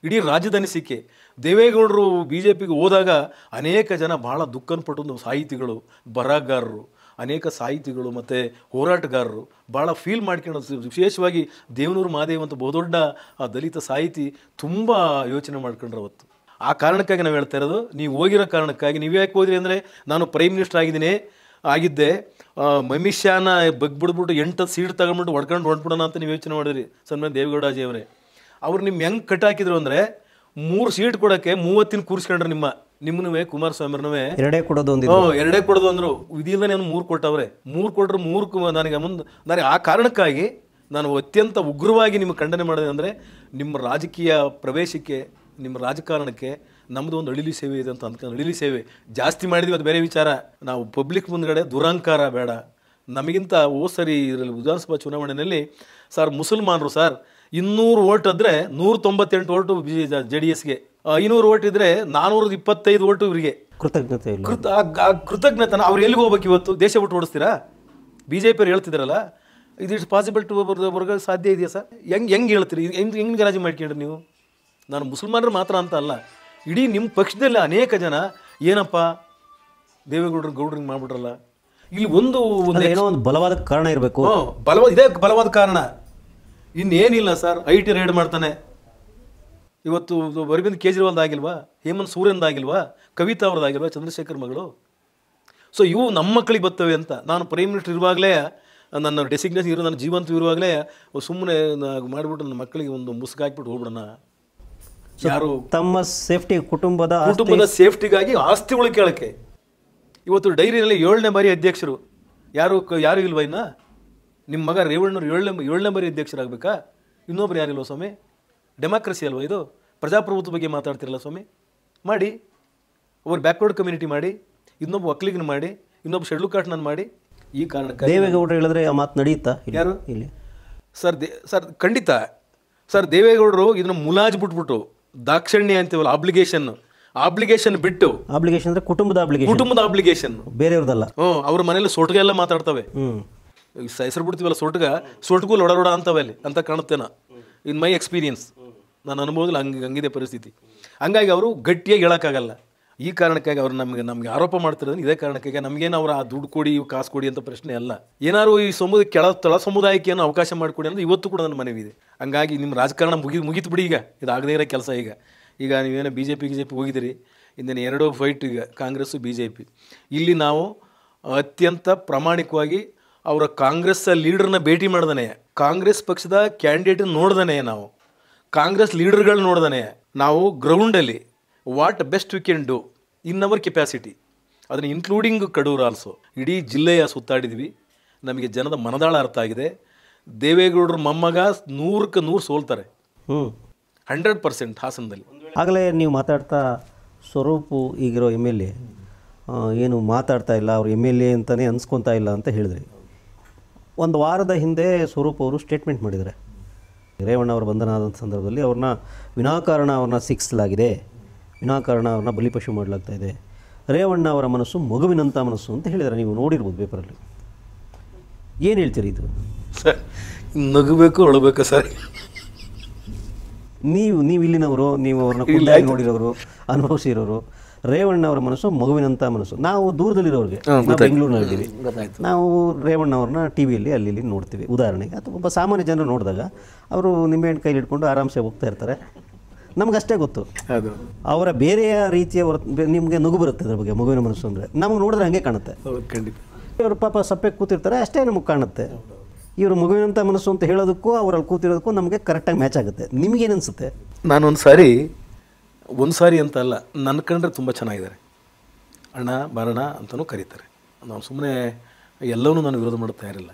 ಇಡೀ ರಾಜ್ಯದ ಅನಿಸಿಕೆ ದೇವೇಗೌಡರು ಬಿ ಜೆ ಪಿಗೆ ಹೋದಾಗ ಅನೇಕ ಜನ ಬಹಳ ದುಃಖನ ಪಟ್ಟು ಸಾಹಿತಿಗಳು ಬರಹಗಾರರು ಅನೇಕ ಸಾಹಿತಿಗಳು ಮತ್ತು ಹೋರಾಟಗಾರರು ಭಾಳ ಫೀಲ್ ಮಾಡ್ಕೊಂಡು ವಿಶೇಷವಾಗಿ ದೇವನೂರು ಮಹಾದೇವ್ ಅಂತ ಬಹುದೊಡ್ಡ ದಲಿತ ಸಾಹಿತಿ ತುಂಬ ಯೋಚನೆ ಮಾಡ್ಕೊಂಡ್ರೆ ಅವತ್ತು ಆ ಕಾರಣಕ್ಕಾಗಿ ನಾವು ಹೇಳ್ತಾ ಇರೋದು ನೀವು ಹೋಗಿರೋ ಕಾರಣಕ್ಕಾಗಿ ನೀವು ಯಾಕೆ ಹೋದ್ರಿ ಅಂದರೆ ನಾನು ಪ್ರೈಮ್ ಮಿನಿಸ್ಟರ್ ಆಗಿದ್ದೀನಿ ಆಗಿದ್ದೆ ಮಮಿಷ್ಯಾನ ಬಗ್ಬಿಡ್ಬಿಟ್ಟು ಎಂಟು ಸೀಟ್ ತಗೊಂಡ್ಬಿಟ್ಟು ಹೊಡ್ಕೊಂಡು ಹೊಂಟ್ಬಿಡೋಣ ಅಂತ ನೀವು ಯೋಚನೆ ಮಾಡಿದ್ರಿ ಸನ್ಮಾನ್ ದೇವೇಗೌಡ ಅವರೇ ಅವ್ರು ನಿಮ್ಮ ಹೆಂಗೆ ಕಟ್ಟಾಕಿದ್ರು ಅಂದರೆ ಮೂರು ಸೀಟ್ ಕೊಡೋಕ್ಕೆ ಮೂವತ್ತಿನ ಕೂರಿಸ್ಕೊಂಡ್ರೆ ನಿಮ್ಮ ನಿಮ್ಮನೂ ಕುಮಾರಸ್ವಾಮಿರ್ನೂ ಎರಡೇ ಕೊಡೋದು ಒಂದು ಎರಡೇ ಕೊಡೋದು ಅಂದ್ರು ವಿಧಿಯಿಂದ ನಾನು ಮೂರು ಕೊಟ್ಟವ್ರೆ ಮೂರು ಕೊಟ್ಟರು ಮೂರು ನನಗೆ ಮುಂದೆ ನನಗೆ ಆ ಕಾರಣಕ್ಕಾಗಿ ನಾನು ಅತ್ಯಂತ ಉಗ್ರವಾಗಿ ನಿಮ್ಗೆ ಖಂಡನೆ ಮಾಡಿದೆ ಅಂದರೆ ನಿಮ್ಮ ರಾಜಕೀಯ ಪ್ರವೇಶಕ್ಕೆ ನಿಮ್ಮ ರಾಜಕಾರಣಕ್ಕೆ ನಮ್ಮದು ಒಂದು ಅಳಿಲಿ ಸೇವೆ ಇದೆ ಅಂತ ಅಂದ್ಕೊಂಡು ಅಳಿಲಿ ಸೇವೆ ಜಾಸ್ತಿ ಮಾಡಿದ್ವಿ ಅದು ಬೇರೆ ವಿಚಾರ ನಾವು ಪಬ್ಲಿಕ್ ಮುಂದ್ಗಡೆ ದುರಂಕಾರ ಬೇಡ ನಮಗಿಂತ ಓ ಸರಿ ಇದರಲ್ಲಿ ವಿಧಾನಸಭಾ ಚುನಾವಣೆಯಲ್ಲಿ ಸರ್ ಮುಸಲ್ಮಾನರು ಸರ್ ಇನ್ನೂರು ವೋಟ್ ಆದರೆ ನೂರ ತೊಂಬತ್ತೆಂಟು ವೋಟು ಜೆ ಡಿ ಎಸ್ಗೆ ಐನೂರು ವೋಲ್ಟ್ ಇದ್ರೆ ನಾನೂರ ಇಪ್ಪತ್ತೈದು ವೋಟು ಇವರಿಗೆ ಕೃತಜ್ಞತೆ ಕೃತ ಕೃತಜ್ಞತನ ಅವ್ರು ಎಲ್ಲಿಗೆ ಹೋಗ್ಬೇಕು ಇವತ್ತು ದೇಶ ಬಿಟ್ಟು ಓಡಿಸ್ತೀರಾ ಬಿ ಜೆ ಪಿಯವ್ರು ಹೇಳ್ತಿದ್ರಲ್ಲ ಇದು ಇಟ್ಸ್ ಪಾಸಿಬಲ್ ಟು ಬರ್ಗ ಸಾಧ್ಯ ಇದೆಯಾ ಸರ್ ಹೆಂಗೆ ಹೆಂಗೆ ಹೇಳ್ತೀರಿ ಹೆಂಗೆ ಹೆಂಗೆ ರಾಜಿ ಮಾಡ್ಕೊಂಡ್ರಿ ನೀವು ನಾನು ಮುಸಲ್ಮಾನರು ಮಾತ್ರ ಅಂತ ಅಲ್ಲ ಇಡೀ ನಿಮ್ಮ ಪಕ್ಷದಲ್ಲಿ ಅನೇಕ ಜನ ಏನಪ್ಪ ದೇವೇಗೌಡರು ಗೌಡ್ರಿಗೆ ಮಾಡ್ಬಿಟ್ರಲ್ಲ ಇಲ್ಲಿ ಒಂದು ಏನೋ ಒಂದು ಬಲವಾದ ಕಾರಣ ಇರಬೇಕು ಬಲವಾದ ಇದೇ ಬಲವಾದ ಕಾರಣ ಇನ್ನೇನಿಲ್ಲ ಸರ್ ಐ ಟಿ ರೈಡ್ ಮಾಡ್ತಾನೆ ಇವತ್ತು ಅರವಿಂದ್ ಕೇಜ್ರಿವಾಲ್ದಾಗಿಲ್ವಾ ಹೇಮಂತ್ ಆಗಿಲ್ವಾ ಕವಿತಾ ಆಗಿಲ್ವಾ ಚಂದ್ರಶೇಖರ್ ಮಗಳು ಸೊ ಇವು ನಮ್ಮ ಮಕ್ಕಳಿಗೆ ಬರ್ತವೆ ಅಂತ ನಾನು ಪ್ರೈಮ್ ಮಿನಿಸ್ಟರ್ ಇರುವಾಗಲೇ ನನ್ನ ಡೆಸಿಗ್ನೇಷನ್ ಇರೋ ನನ್ನ ಜೀವಂತ ಇರುವಾಗಲೇ ಸುಮ್ಮನೆ ಮಾಡಿಬಿಟ್ಟು ನನ್ನ ಮಕ್ಕಳಿಗೆ ಒಂದು ಹಾಕ್ಬಿಟ್ಟು ಹೋಗ್ಬಿಡೋಣ ಯಾರು ತಮ್ಮ ಸೇಫ್ಟಿ ಕುಟುಂಬದ ಕುಟುಂಬದ ಸೇಫ್ಟಿಗಾಗಿ ಆಸ್ತಿಗಳು ಕೇಳೋಕ್ಕೆ ಇವತ್ತು ಡೈರಿನಲ್ಲಿ ಏಳನೇ ಬಾರಿ ಅಧ್ಯಕ್ಷರು ಯಾರು ಯಾರು ಇಲ್ವಾ ಇನ್ನ ನಿಮ್ಮ ಮಗ ರೇವಣ್ಣವ್ರು ಏಳನೇ ಏಳನೇ ಬಾರಿ ಅಧ್ಯಕ್ಷರಾಗಬೇಕಾ ಇನ್ನೊಬ್ರು ಯಾರಿಲ್ವ ಸ್ವಾಮಿ ಡೆಮಾಕ್ರಸಿ ಅಲ್ವಾ ಇದು ಪ್ರಜಾಪ್ರಭುತ್ವ ಬಗ್ಗೆ ಮಾತಾಡ್ತಿರಲ್ಲ ಸ್ವಾಮಿ ಮಾಡಿ ಒಬ್ಬರು ಬ್ಯಾಕ್ವರ್ಡ್ ಕಮ್ಯುನಿಟಿ ಮಾಡಿ ಇನ್ನೊಬ್ಬ ಒಕ್ಕಲಿಗನ ಮಾಡಿ ಇನ್ನೊಬ್ಬ ಶೆಡ್ಲು ಕಾಟ್ನ ಮಾಡಿ ಈ ಕಾರಣಕ್ಕೆ ದೇವೇಗೌಡರು ಹೇಳಿದ್ರೆ ಆ ಮಾತು ನಡೆಯುತ್ತಾ ಯಾರು ಇಲ್ಲಿ ಸರ್ ದೇ ಸರ್ ಖಂಡಿತ ಸರ್ ದೇವೇಗೌಡರು ಇದನ್ನ ಮುಲಾಜ್ ಬಿಟ್ಬಿಟ್ಟು ದಾಕ್ಷಣ್ಯ ಅಂತೀವಲ್ಲ ಆಬ್ಲಿಗೇಷನ್ ಆಬ್ಲಿಗೇಷನ್ ಬಿಟ್ಟು ಆಬ್ಲಿಗೇಷನ್ ಅಂದ್ರೆ ಕುಟುಂಬದ ಆಬ್ಲಿಗೇಷನ್ ಕುಟುಂಬದ ಆಬ್ಲಿಗೇಷನ್ ಬೇರೆಯವ್ರದಲ್ಲ ಹ್ಞೂ ಅವ್ರ ಮನೇಲಿ ಸೊಟ್ಗೆ ಎಲ್ಲ ಮಾತಾಡ್ತವೆ ಹೆಸರು ಬಿಡ್ತೀವಲ್ಲ ಸೊಟ್ಗ ಸೊಟ್ಗೂ ಲೊಡ ಅಂತಾವೆ ಅಂತವೆ ಅಲ್ಲಿ ಅಂತ ಕಾಣುತ್ತೇನ ಇನ್ ಮೈ ಎಕ್ಸ್ಪೀರಿಯನ್ಸ್ ನನ್ನ ಅನುಭವದಲ್ಲಿ ಹಂಗೆ ಹಂಗಿದೆ ಪರಿಸ್ಥಿತಿ ಹಂಗಾಗಿ ಅವರು ಗಟ್ಟಿಯಾಗಿ ಹೇಳೋಕ್ಕಾಗಲ್ಲ ಈ ಕಾರಣಕ್ಕಾಗಿ ಅವ್ರು ನಮಗೆ ನಮಗೆ ಆರೋಪ ಮಾಡ್ತಿರೋದನ್ನ ಇದೇ ಕಾರಣಕ್ಕಾಗಿ ನಮಗೇನು ಅವರು ಆ ದುಡ್ಡು ಕೊಡಿ ಕಾಸು ಕೊಡಿ ಅಂತ ಪ್ರಶ್ನೆ ಅಲ್ಲ ಏನಾದ್ರು ಈ ಸಮುದ ಕೆಳ ತಳ ಸಮುದಾಯಕ್ಕೆ ಏನೋ ಅವಕಾಶ ಮಾಡಿಕೊಡಿ ಅಂದರೆ ಇವತ್ತು ಕೂಡ ನನ್ನ ಮನವಿದೆ ಹಂಗಾಗಿ ನಿಮ್ಮ ರಾಜಕಾರಣ ಮುಗಿ ಮುಗಿತು ಬಿಡಿ ಈಗ ಇದಾಗದೇ ಇರೋ ಕೆಲಸ ಈಗ ಈಗ ನೀವೇನೋ B J P J P ಹೋಗಿದ್ದೀರಿ ಇಂದಿನ ಎರಡೂ ಫೈಟ್ ಈಗ ಕಾಂಗ್ರೆಸ್ಸು ಬಿ ಜೆ ಪಿ ಇಲ್ಲಿ ನಾವು ಅತ್ಯಂತ ಪ್ರಾಮಾಣಿಕವಾಗಿ ಅವರ ಕಾಂಗ್ರೆಸ್ ಲೀಡರ್ನ ಭೇಟಿ ಮಾಡ್ದಾನೆ ಕಾಂಗ್ರೆಸ್ ಪಕ್ಷದ ಕ್ಯಾಂಡಿಡೇಟ್ ನೋಡ್ದಾನೆ ನಾವು ಕಾಂಗ್ರೆಸ್ ಲೀಡರ್ಗಳು ನೋಡ್ದಾನೆ ನಾವು ಗ್ರೌಂಡಲ್ಲಿ what best we can do in our capacity ಅದನ್ನು ಇನ್ಕ್ಲೂಡಿಂಗ್ ಕಡೂರು ಆಲ್ಸೋ ಇಡೀ ಜಿಲ್ಲೆಯ ಸುತ್ತಾಡಿದ್ವಿ ನಮಗೆ ಜನದ ಮನದಾಳ ಅರ್ಥ ಆಗಿದೆ ದೇವೇಗೌಡರ ಮೊಮ್ಮಗ ನೂರಕ್ಕೆ ನೂರು ಸೋಲ್ತಾರೆ ಹ್ಞೂ ಹಂಡ್ರೆಡ್ ಪರ್ಸೆಂಟ್ ಹಾಸನದಲ್ಲಿ ಆಗಲೇ ನೀವು ಮಾತಾಡ್ತಾ ಸ್ವರೂಪು ಈಗಿರೋ ಎಮ್ ಎಲ್ ಎ ಏನು ಮಾತಾಡ್ತಾ ಇಲ್ಲ ಅವ್ರು ಎಮ್ ಎಲ್ ಎ ಅಂತಲೇ ಅನ್ಸ್ಕೊತಾ ಇಲ್ಲ ಅಂತ ಹೇಳಿದ್ರಿ ಒಂದು ವಾರದ ಹಿಂದೆ ಸ್ವರೂಪ್ ಅವರು ಸ್ಟೇಟ್ಮೆಂಟ್ ಮಾಡಿದ್ದಾರೆ ರೇವಣ್ಣ ಅವರ ಬಂಧನ ಆದಂಥ ಸಂದರ್ಭದಲ್ಲಿ ಅವ್ರನ್ನ ವಿನಾಕಾರಣ ಅವ್ರನ್ನ ಸಿಕ್ಸಲಾಗಿದೆ ವಿನಾಕಾರಣ ಅವ್ರನ್ನ ಬಲಿಪಶು ಮಾಡಲಾಗ್ತಾ ಇದೆ ರೇವಣ್ಣ ಅವರ ಮನಸ್ಸು ಮಗುವಿನಂಥ ಮನಸ್ಸು ಅಂತ ಹೇಳಿದ್ದಾರೆ ನೀವು ನೋಡಿರ್ಬೋದು ಪೇಪರಲ್ಲಿ ಏನು ಹೇಳ್ತೀರಿ ಇದು ಸರ್ ನಗಬೇಕು ಅಳಬೇಕು ಸರ್ ನೀವು ನೀವು ಇಲ್ಲಿನವರು ನೀವು ಅವ್ರನ್ನ ನೋಡಿರೋರು ಅನುಭವಿಸಿರೋರು ರೇವಣ್ಣವರ ಮನಸ್ಸು ಮಗುವಿನಂಥ ಮನಸ್ಸು ನಾವು ದೂರದಲ್ಲಿರೋರಿಗೆ ನಾವು ಬೆಂಗಳೂರಿನಲ್ಲಿದ್ದೀವಿ ನಾವು ರೇವಣ್ಣವ್ರನ್ನ ಟಿ ವಿಯಲ್ಲಿ ಅಲ್ಲಿ ಇಲ್ಲಿ ನೋಡ್ತೀವಿ ಉದಾಹರಣೆಗೆ ಅಥವಾ ಒಬ್ಬ ಸಾಮಾನ್ಯ ಜನರು ನೋಡಿದಾಗ ಅವರು ನಿಂಬೆಹಣ್ಣು ಕೈಲಿ ಇಟ್ಕೊಂಡು ಆರಾಮ್ಸೆ ಹೋಗ್ತಾ ಇರ್ತಾರೆ ನಮಗಷ್ಟೇ ಗೊತ್ತು ಅವರ ಬೇರೆಯ ರೀತಿಯ ನಿಮಗೆ ನಗು ಬರುತ್ತೆ ಅದ್ರ ಬಗ್ಗೆ ಮಗುವಿನ ಮನಸ್ಸು ಅಂದರೆ ನಮಗೆ ನೋಡಿದ್ರೆ ಹಾಗೆ ಕಾಣುತ್ತೆ ಇವರು ಪಾಪ ಸಪ್ಪೆ ಕೂತಿರ್ತಾರೆ ಅಷ್ಟೇ ನಮಗೆ ಕಾಣುತ್ತೆ ಇವರು ಮಗುವಿನಂಥ ಮನಸ್ಸು ಅಂತ ಹೇಳೋದಕ್ಕೂ ಅವರಲ್ಲಿ ಕೂತಿರೋದಕ್ಕೂ ನಮಗೆ ಕರೆಕ್ಟಾಗಿ ಮ್ಯಾಚ್ ಆಗುತ್ತೆ ನಿಮಗೇನು ಅನಿಸುತ್ತೆ ನಾನೊಂದು ಸಾರಿ ಒಂದು ಸಾರಿ ಅಂತ ಅಲ್ಲ ನನ್ನ ಕಂಡ್ರೆ ತುಂಬ ಚೆನ್ನಾಗಿದ್ದಾರೆ ಅಣ್ಣ ಬರೋಣ ಅಂತಲೂ ಕರೀತಾರೆ ನಾವು ಸುಮ್ಮನೆ ಎಲ್ಲವನ್ನೂ ನಾನು ವಿರೋಧ ಮಾಡ್ತಾ ಇರಲಿಲ್ಲ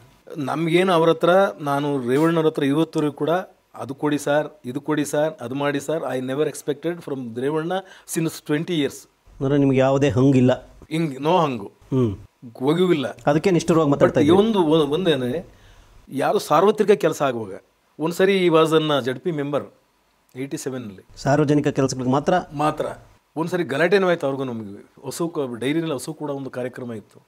ನಮಗೇನು ಅವ್ರ ಹತ್ರ ನಾನು ರೇವಣ್ಣವ್ರ ಹತ್ರ ಇವತ್ತವರೆಗೂ ಕೂಡ ಅದು ಕೊಡಿ ಸರ್ ಇದು ಕೊಡಿ ಸರ್ ಅದು ಮಾಡಿ sir I never expected from Revanna since twenty years ಅಂದರೆ ನಿಮ್ಗೆ ಯಾವುದೇ ಹಂಗಿಲ್ಲ ಹಿಂಗೆ ನೋ ಹಂಗು ಹ್ಞೂ ಅದಕ್ಕೆ ನಿಷ್ಠುರವಾಗಿ ಮಾತಾಡ್ತಾ ಒಂದು ಒಂದೇನೆ ಯಾರು ಸಾರ್ವತ್ರಿಕ ಕೆಲಸ ಆಗುವಾಗ ಒಂದು ಸರಿ ಈ ವಾಸ್ ಅನ್ನ ಜಡ್ ಮೆಂಬರ್ ಏಯ್ಟಿ ಸೆವೆನಲ್ಲಿ ಸಾರ್ವಜನಿಕ ಕೆಲಸಗಳಿಗೆ ಮಾತ್ರ ಮಾತ್ರ ಒಂದ್ಸರಿ ಗಲಾಟೆನೂ ಆಯ್ತು ಅವ್ರಿಗೂ ನಮಗೆ ಹಸು ಡೈರಿನಲ್ಲಿ ಹಸು ಕೂಡ ಒಂದು ಕಾರ್ಯಕ್ರಮ ಇತ್ತು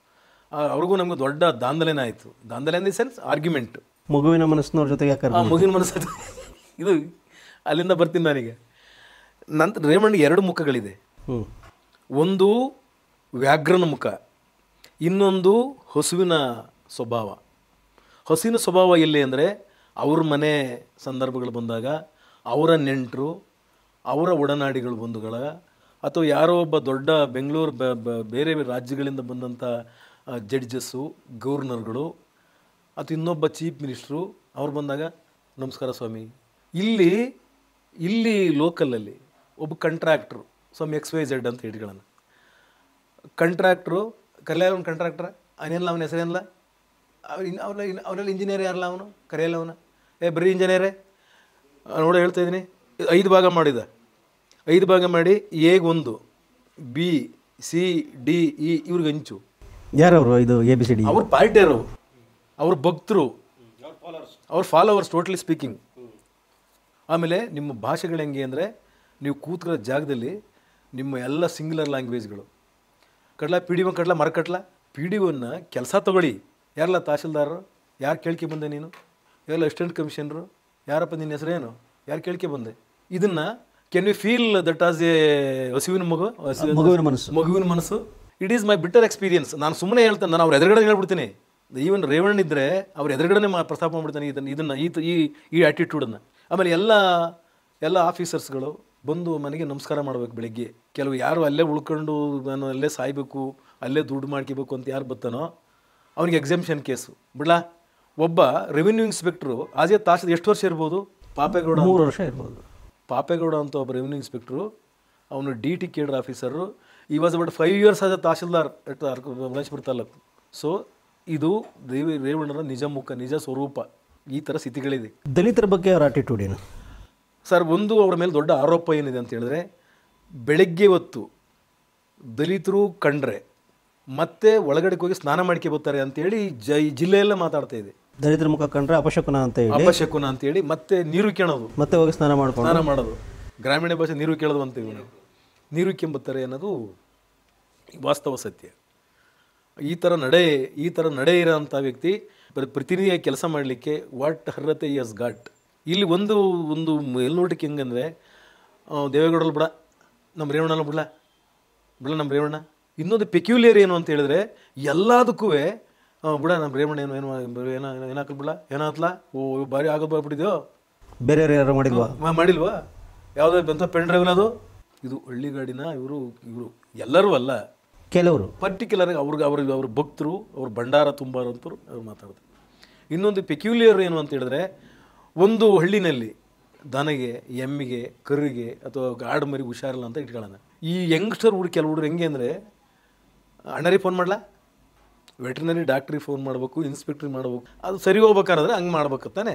ಅವ್ರಿಗೂ ನಮಗೆ ದೊಡ್ಡ ದಾಂಧಲೆನ ಆಯಿತು ದಾಂಧಲೆ ಇನ್ ದಿ ಸೆನ್ಸ್ ಆರ್ಗ್ಯುಮೆಂಟ್ ಮಗುವಿನ ಮನಸ್ಸಿನವ್ರ ಜೊತೆಗೆ ಮಗುವಿನ ಮನಸ್ಸು ಇದು ಅಲ್ಲಿಂದ ಬರ್ತೀನಿ ನನಗೆ ನಂತರ ರೇಮಣ್ಣ ಎರಡು ಮುಖಗಳಿದೆ ಒಂದು ವ್ಯಾಘ್ರನ ಮುಖ ಇನ್ನೊಂದು ಹಸುವಿನ ಸ್ವಭಾವ ಹಸುವಿನ ಸ್ವಭಾವ ಎಲ್ಲಿ ಅಂದರೆ ಅವ್ರ ಮನೆ ಸಂದರ್ಭಗಳು ಬಂದಾಗ ಅವರ ನೆಂಟರು ಅವರ ಒಡನಾಡಿಗಳು ಬಂಧುಗಳ ಅಥವಾ ಯಾರೋ ಒಬ್ಬ ದೊಡ್ಡ ಬೆಂಗಳೂರು ಬೇರೆ ರಾಜ್ಯಗಳಿಂದ ಬಂದಂಥ ಜಡ್ಜಸ್ಸು ಗವರ್ನರ್ಗಳು ಅಥವಾ ಇನ್ನೊಬ್ಬ ಚೀಫ್ ಮಿನಿಸ್ಟ್ರು ಅವ್ರು ಬಂದಾಗ ನಮಸ್ಕಾರ ಸ್ವಾಮಿ ಇಲ್ಲಿ ಇಲ್ಲಿ ಲೋಕಲಲ್ಲಿ ಒಬ್ಬ ಕಂಟ್ರಾಕ್ಟ್ರು ಸ್ವಾಮಿ ಎಕ್ಸ್ ವೈ ಜೆಡ್ ಅಂತ ಹಿಡ್ಕೊಳ್ಳೋಣ ಕಂಟ್ರಾಕ್ಟ್ರು ಕರೆಯಲ್ಲ ಅವ್ನು ಕಂಟ್ರಾಕ್ಟ್ರ ಅವನೇನಿಲ್ಲ ಅವನ ಹೆಸರೇನಲ್ಲ ಅವ್ರ ಅವ್ರಲ್ಲಿ ಅವರೆಲ್ಲ ಇಂಜಿನಿಯರ್ ಯಾರಲ್ಲ ಅವನು ಕರೆಯಲ್ಲ ಅವನು ಏ ಬರೀ ಇಂಜಿನಿಯರೇ ನೋಡಿ ಹೇಳ್ತಾ ಇದ್ದೀನಿ ಐದು ಭಾಗ ಮಾಡಿದ ಐದು ಭಾಗ ಮಾಡಿ ಎಗೆ ಒಂದು ಬಿ ಸಿ ಡಿ ಇ ಇವ್ರಿಗೆ ಹಂಚು ಯಾರವರು ಇದು ಎ ಬಿ ಸಿ ಡಿ ಅವ್ರ ಪಾರ್ಟಿಯರು ಅವ್ರ ಭಕ್ತರು ಅವ್ರ ಫಾಲೋವರ್ಸ್ ಟೋಟಲಿ ಸ್ಪೀಕಿಂಗ್ ಆಮೇಲೆ ನಿಮ್ಮ ಭಾಷೆಗಳು ಹೆಂಗೆ ಅಂದರೆ ನೀವು ಕೂತ್ಕೊಳ್ಳೋ ಜಾಗದಲ್ಲಿ ನಿಮ್ಮ ಎಲ್ಲ ಸಿಂಗ್ಯುಲರ್ ಲ್ಯಾಂಗ್ವೇಜ್ಗಳು ಕಡಲ ಪಿ ಡಿ ಒನ್ ಕಡಲ ಕಟ್ಲ ಪಿ ಡಿ ಒನ್ನ ಕೆಲಸ ತೊಗೊಳ್ಳಿ ಯಾರಲ್ಲ ತಹಶೀಲ್ದಾರರು ಯಾರು ಕೇಳ್ಕಿ ಬಂದೆ ನೀನು ಎಲ್ಲ ಅಸಿಸ್ಟೆಂಟ್ ಕಮಿಷನರು ಯಾರಪ್ಪ ನಿನ್ನ ಹೆಸರೇನು ಯಾರು ಕೇಳಿಕೆ ಬಂದೆ ಇದನ್ನ can you feel that as a ಹಸಿವಿನ ಮಗು ಮಗುವಿನ ಮನಸ್ಸು ಮಗುವಿನ ಮನಸ್ಸು it is my bitter experience ನಾನು ಸುಮ್ಮನೆ ಹೇಳ್ತೇನೆ ನಾನು ಅವ್ರ ಎದುರುಗಡೆ ಹೇಳ್ಬಿಡ್ತೀನಿ ಈವನ್ ರೇವಣ್ಣ ಇದ್ರೆ ಅವ್ರ ಎದುರುಗಡೆ ಪ್ರಸ್ತಾಪ ಮಾಡ್ಬಿಡ್ತಾನೆ ಇದನ್ನು ಇದನ್ನು ಈ ಈ ಆ್ಯಟಿಟ್ಯೂಡನ್ನು ಆಮೇಲೆ ಎಲ್ಲ ಎಲ್ಲ ಆಫೀಸರ್ಸ್ಗಳು ಬಂದು ಮನೆಗೆ ನಮಸ್ಕಾರ ಮಾಡಬೇಕು ಬೆಳಿಗ್ಗೆ ಕೆಲವು ಯಾರು ಅಲ್ಲೇ ಉಳ್ಕೊಂಡು ನಾನು ಅಲ್ಲೇ ಸಾಯ್ಬೇಕು ಅಲ್ಲೇ ದುಡ್ಡು ಮಾಡ್ಕೋಬೇಕು ಅಂತ ಯಾರು ಬರ್ತಾನೋ ಅವ್ನಿಗೆ ಎಕ್ಸಾಮ್ಷನ್ ಕೇಸು ಬಿಡ್ಲಾ ಒಬ್ಬ ರೆವಿನ್ಯೂ ಇನ್ಸ್ಪೆಕ್ಟ್ರು ಆಜೆ ತಾಸದ ಎಷ್ಟು ವರ್ಷ ಇರ್ಬೋದು ಪಾಪೇಗೌಡ ಮೂರು ವರ್ಷ ಇರ್ಬೋದು ಪಾಪೇಗೌಡ ಅಂತ ಒಬ್ಬ ರೆವಿನ್ಯೂ ಇನ್ಸ್ಪೆಕ್ಟ್ರು ಅವನು ಡಿ ಟಿ ಕೇಡರ್ ಆಫೀಸರು ಈ ವಾಸ್ ಅಬೌಟ್ ಫೈವ್ ಇಯರ್ಸ್ ಆದ ತಹಶೀಲ್ದಾರ್ ಮಲೇಶ್ಪುರ ತಾಲೂಕು ಸೊ ಇದು ದೇವಿ ರೇವಣ್ಣನ ನಿಜ ಮುಖ ನಿಜ ಸ್ವರೂಪ ಈ ಥರ ಸ್ಥಿತಿಗಳಿದೆ ದಲಿತರ ಬಗ್ಗೆ ಅವರ ಆಟಿಟ್ಯೂಡ್ ಏನು ಸರ್ ಒಂದು ಅವರ ಮೇಲೆ ದೊಡ್ಡ ಆರೋಪ ಏನಿದೆ ಅಂತ ಹೇಳಿದ್ರೆ ಬೆಳಗ್ಗೆ ಹೊತ್ತು ದಲಿತರು ಕಂಡ್ರೆ ಮತ್ತೆ ಒಳಗಡೆ ಹೋಗಿ ಸ್ನಾನ ಮಾಡ್ಕೆ ಅಂತೇಳಿ ಜೈ ಜಿಲ್ಲೆಯಲ್ಲೇ ಮಾತಾಡ್ತಾ ಇದೆ ದರಿದ್ರ ಮುಖ ಕಂಡ್ರೆ ಅಪಶಕುನ ಅಂತ ಹೇಳಿ ಅಪಶಕುನ ಅಂತ ಹೇಳಿ ಮತ್ತೆ ನೀರು ಕೇಳೋದು ಮತ್ತೆ ಹೋಗಿ ಸ್ನಾನ ಮಾಡ್ಕೊಂಡು ಸ್ನಾನ ಮಾಡೋದು ಗ್ರಾಮೀಣ ಭಾಷೆ ನೀರು ಕೇಳೋದು ಅಂತ ನಾವು ನೀರು ಕೆಂಬುತ್ತಾರೆ ಅನ್ನೋದು ವಾಸ್ತವ ಸತ್ಯ ಈ ಥರ ನಡೆ ಈ ಥರ ನಡೆ ಇರೋಂಥ ವ್ಯಕ್ತಿ ಪ್ರತಿನಿಧಿಯ ಕೆಲಸ ಮಾಡಲಿಕ್ಕೆ ವಾಟ್ ಹರ್ರತೆ ಯಸ್ ಗಾಟ್ ಇಲ್ಲಿ ಒಂದು ಒಂದು ಎಲ್ನೋಟಕ್ಕೆ ಹೆಂಗಂದರೆ ದೇವೇಗೌಡರಲ್ಲಿ ಬಿಡ ನಮ್ಮ ರೇವಣ್ಣಲ್ಲಿ ಬಿಡ ಬಿಡಲ ನಮ್ಮ ರೇವಣ್ಣ ಇನ್ನೊಂದು ಪೆಕ್ಯುಲಿಯರ್ ಏನು ಅಂತ ಹೇಳಿದ್ರೆ ಎಲ್ಲದಕ್ಕೂ ಹಾಂ ಬಿಡ ನಮ್ಮ ರೇಮಣ್ಣ ಏನು ಏನು ಏನೋ ಏನಾಕಲ್ ಬಿಡ ಏನಾತ್ಲ ಓ ಬಾರಿ ಆಗೋದು ಬರ್ಬಿಟ್ಟಿದ್ಯೋ ಬೇರೆಯವ್ರು ಯಾರು ಮಾಡಿಲ್ವಾ ಮಾಡಿಲ್ವಾ ಯಾವುದೇ ಬಂತ ಪೆನ್ ಡ್ರೈವ್ ಅದು ಇದು ಹಳ್ಳಿ ಗಾಡಿನ ಇವರು ಇವರು ಎಲ್ಲರೂ ಅಲ್ಲ ಕೆಲವರು ಪರ್ಟಿಕ್ಯುಲರ್ ಅವ್ರಿಗೆ ಅವ್ರಿಗೆ ಅವ್ರ ಭಕ್ತರು ಅವ್ರ ಭಂಡಾರ ತುಂಬಾರಂತರು ಅವ್ರು ಮಾತಾಡ್ತಾರೆ ಇನ್ನೊಂದು ಪೆಕ್ಯುಲಿಯರ್ ಏನು ಅಂತ ಹೇಳಿದ್ರೆ ಒಂದು ಹಳ್ಳಿನಲ್ಲಿ ದನಗೆ ಎಮ್ಮಿಗೆ ಕರಿಗೆ ಅಥವಾ ಗಾಡು ಮರಿ ಹುಷಾರಿಲ್ಲ ಅಂತ ಇಟ್ಕೊಳ್ಳೋಣ ಈ ಯಂಗ್ಸ್ಟರ್ ಹುಡುಗ ಕೆಲವು ಹುಡುಗರು ಹೆಂಗೆ ಅಂದರೆ ಅಣ್ಣರಿಗೆ ಫೋನ್ ಮಾಡಲಾ ವೆಟರ್ನರಿ ಡಾಕ್ಟ್ರಿಗೆ ಫೋನ್ ಮಾಡಬೇಕು ಇನ್ಸ್ಪೆಕ್ಟ್ರಿ ಮಾಡಬೇಕು ಅದು ಸರಿ ಹೋಗ್ಬೇಕಾದ್ರೆ ಹಂಗೆ ಮಾಡ್ಬೇಕು ತಾನೆ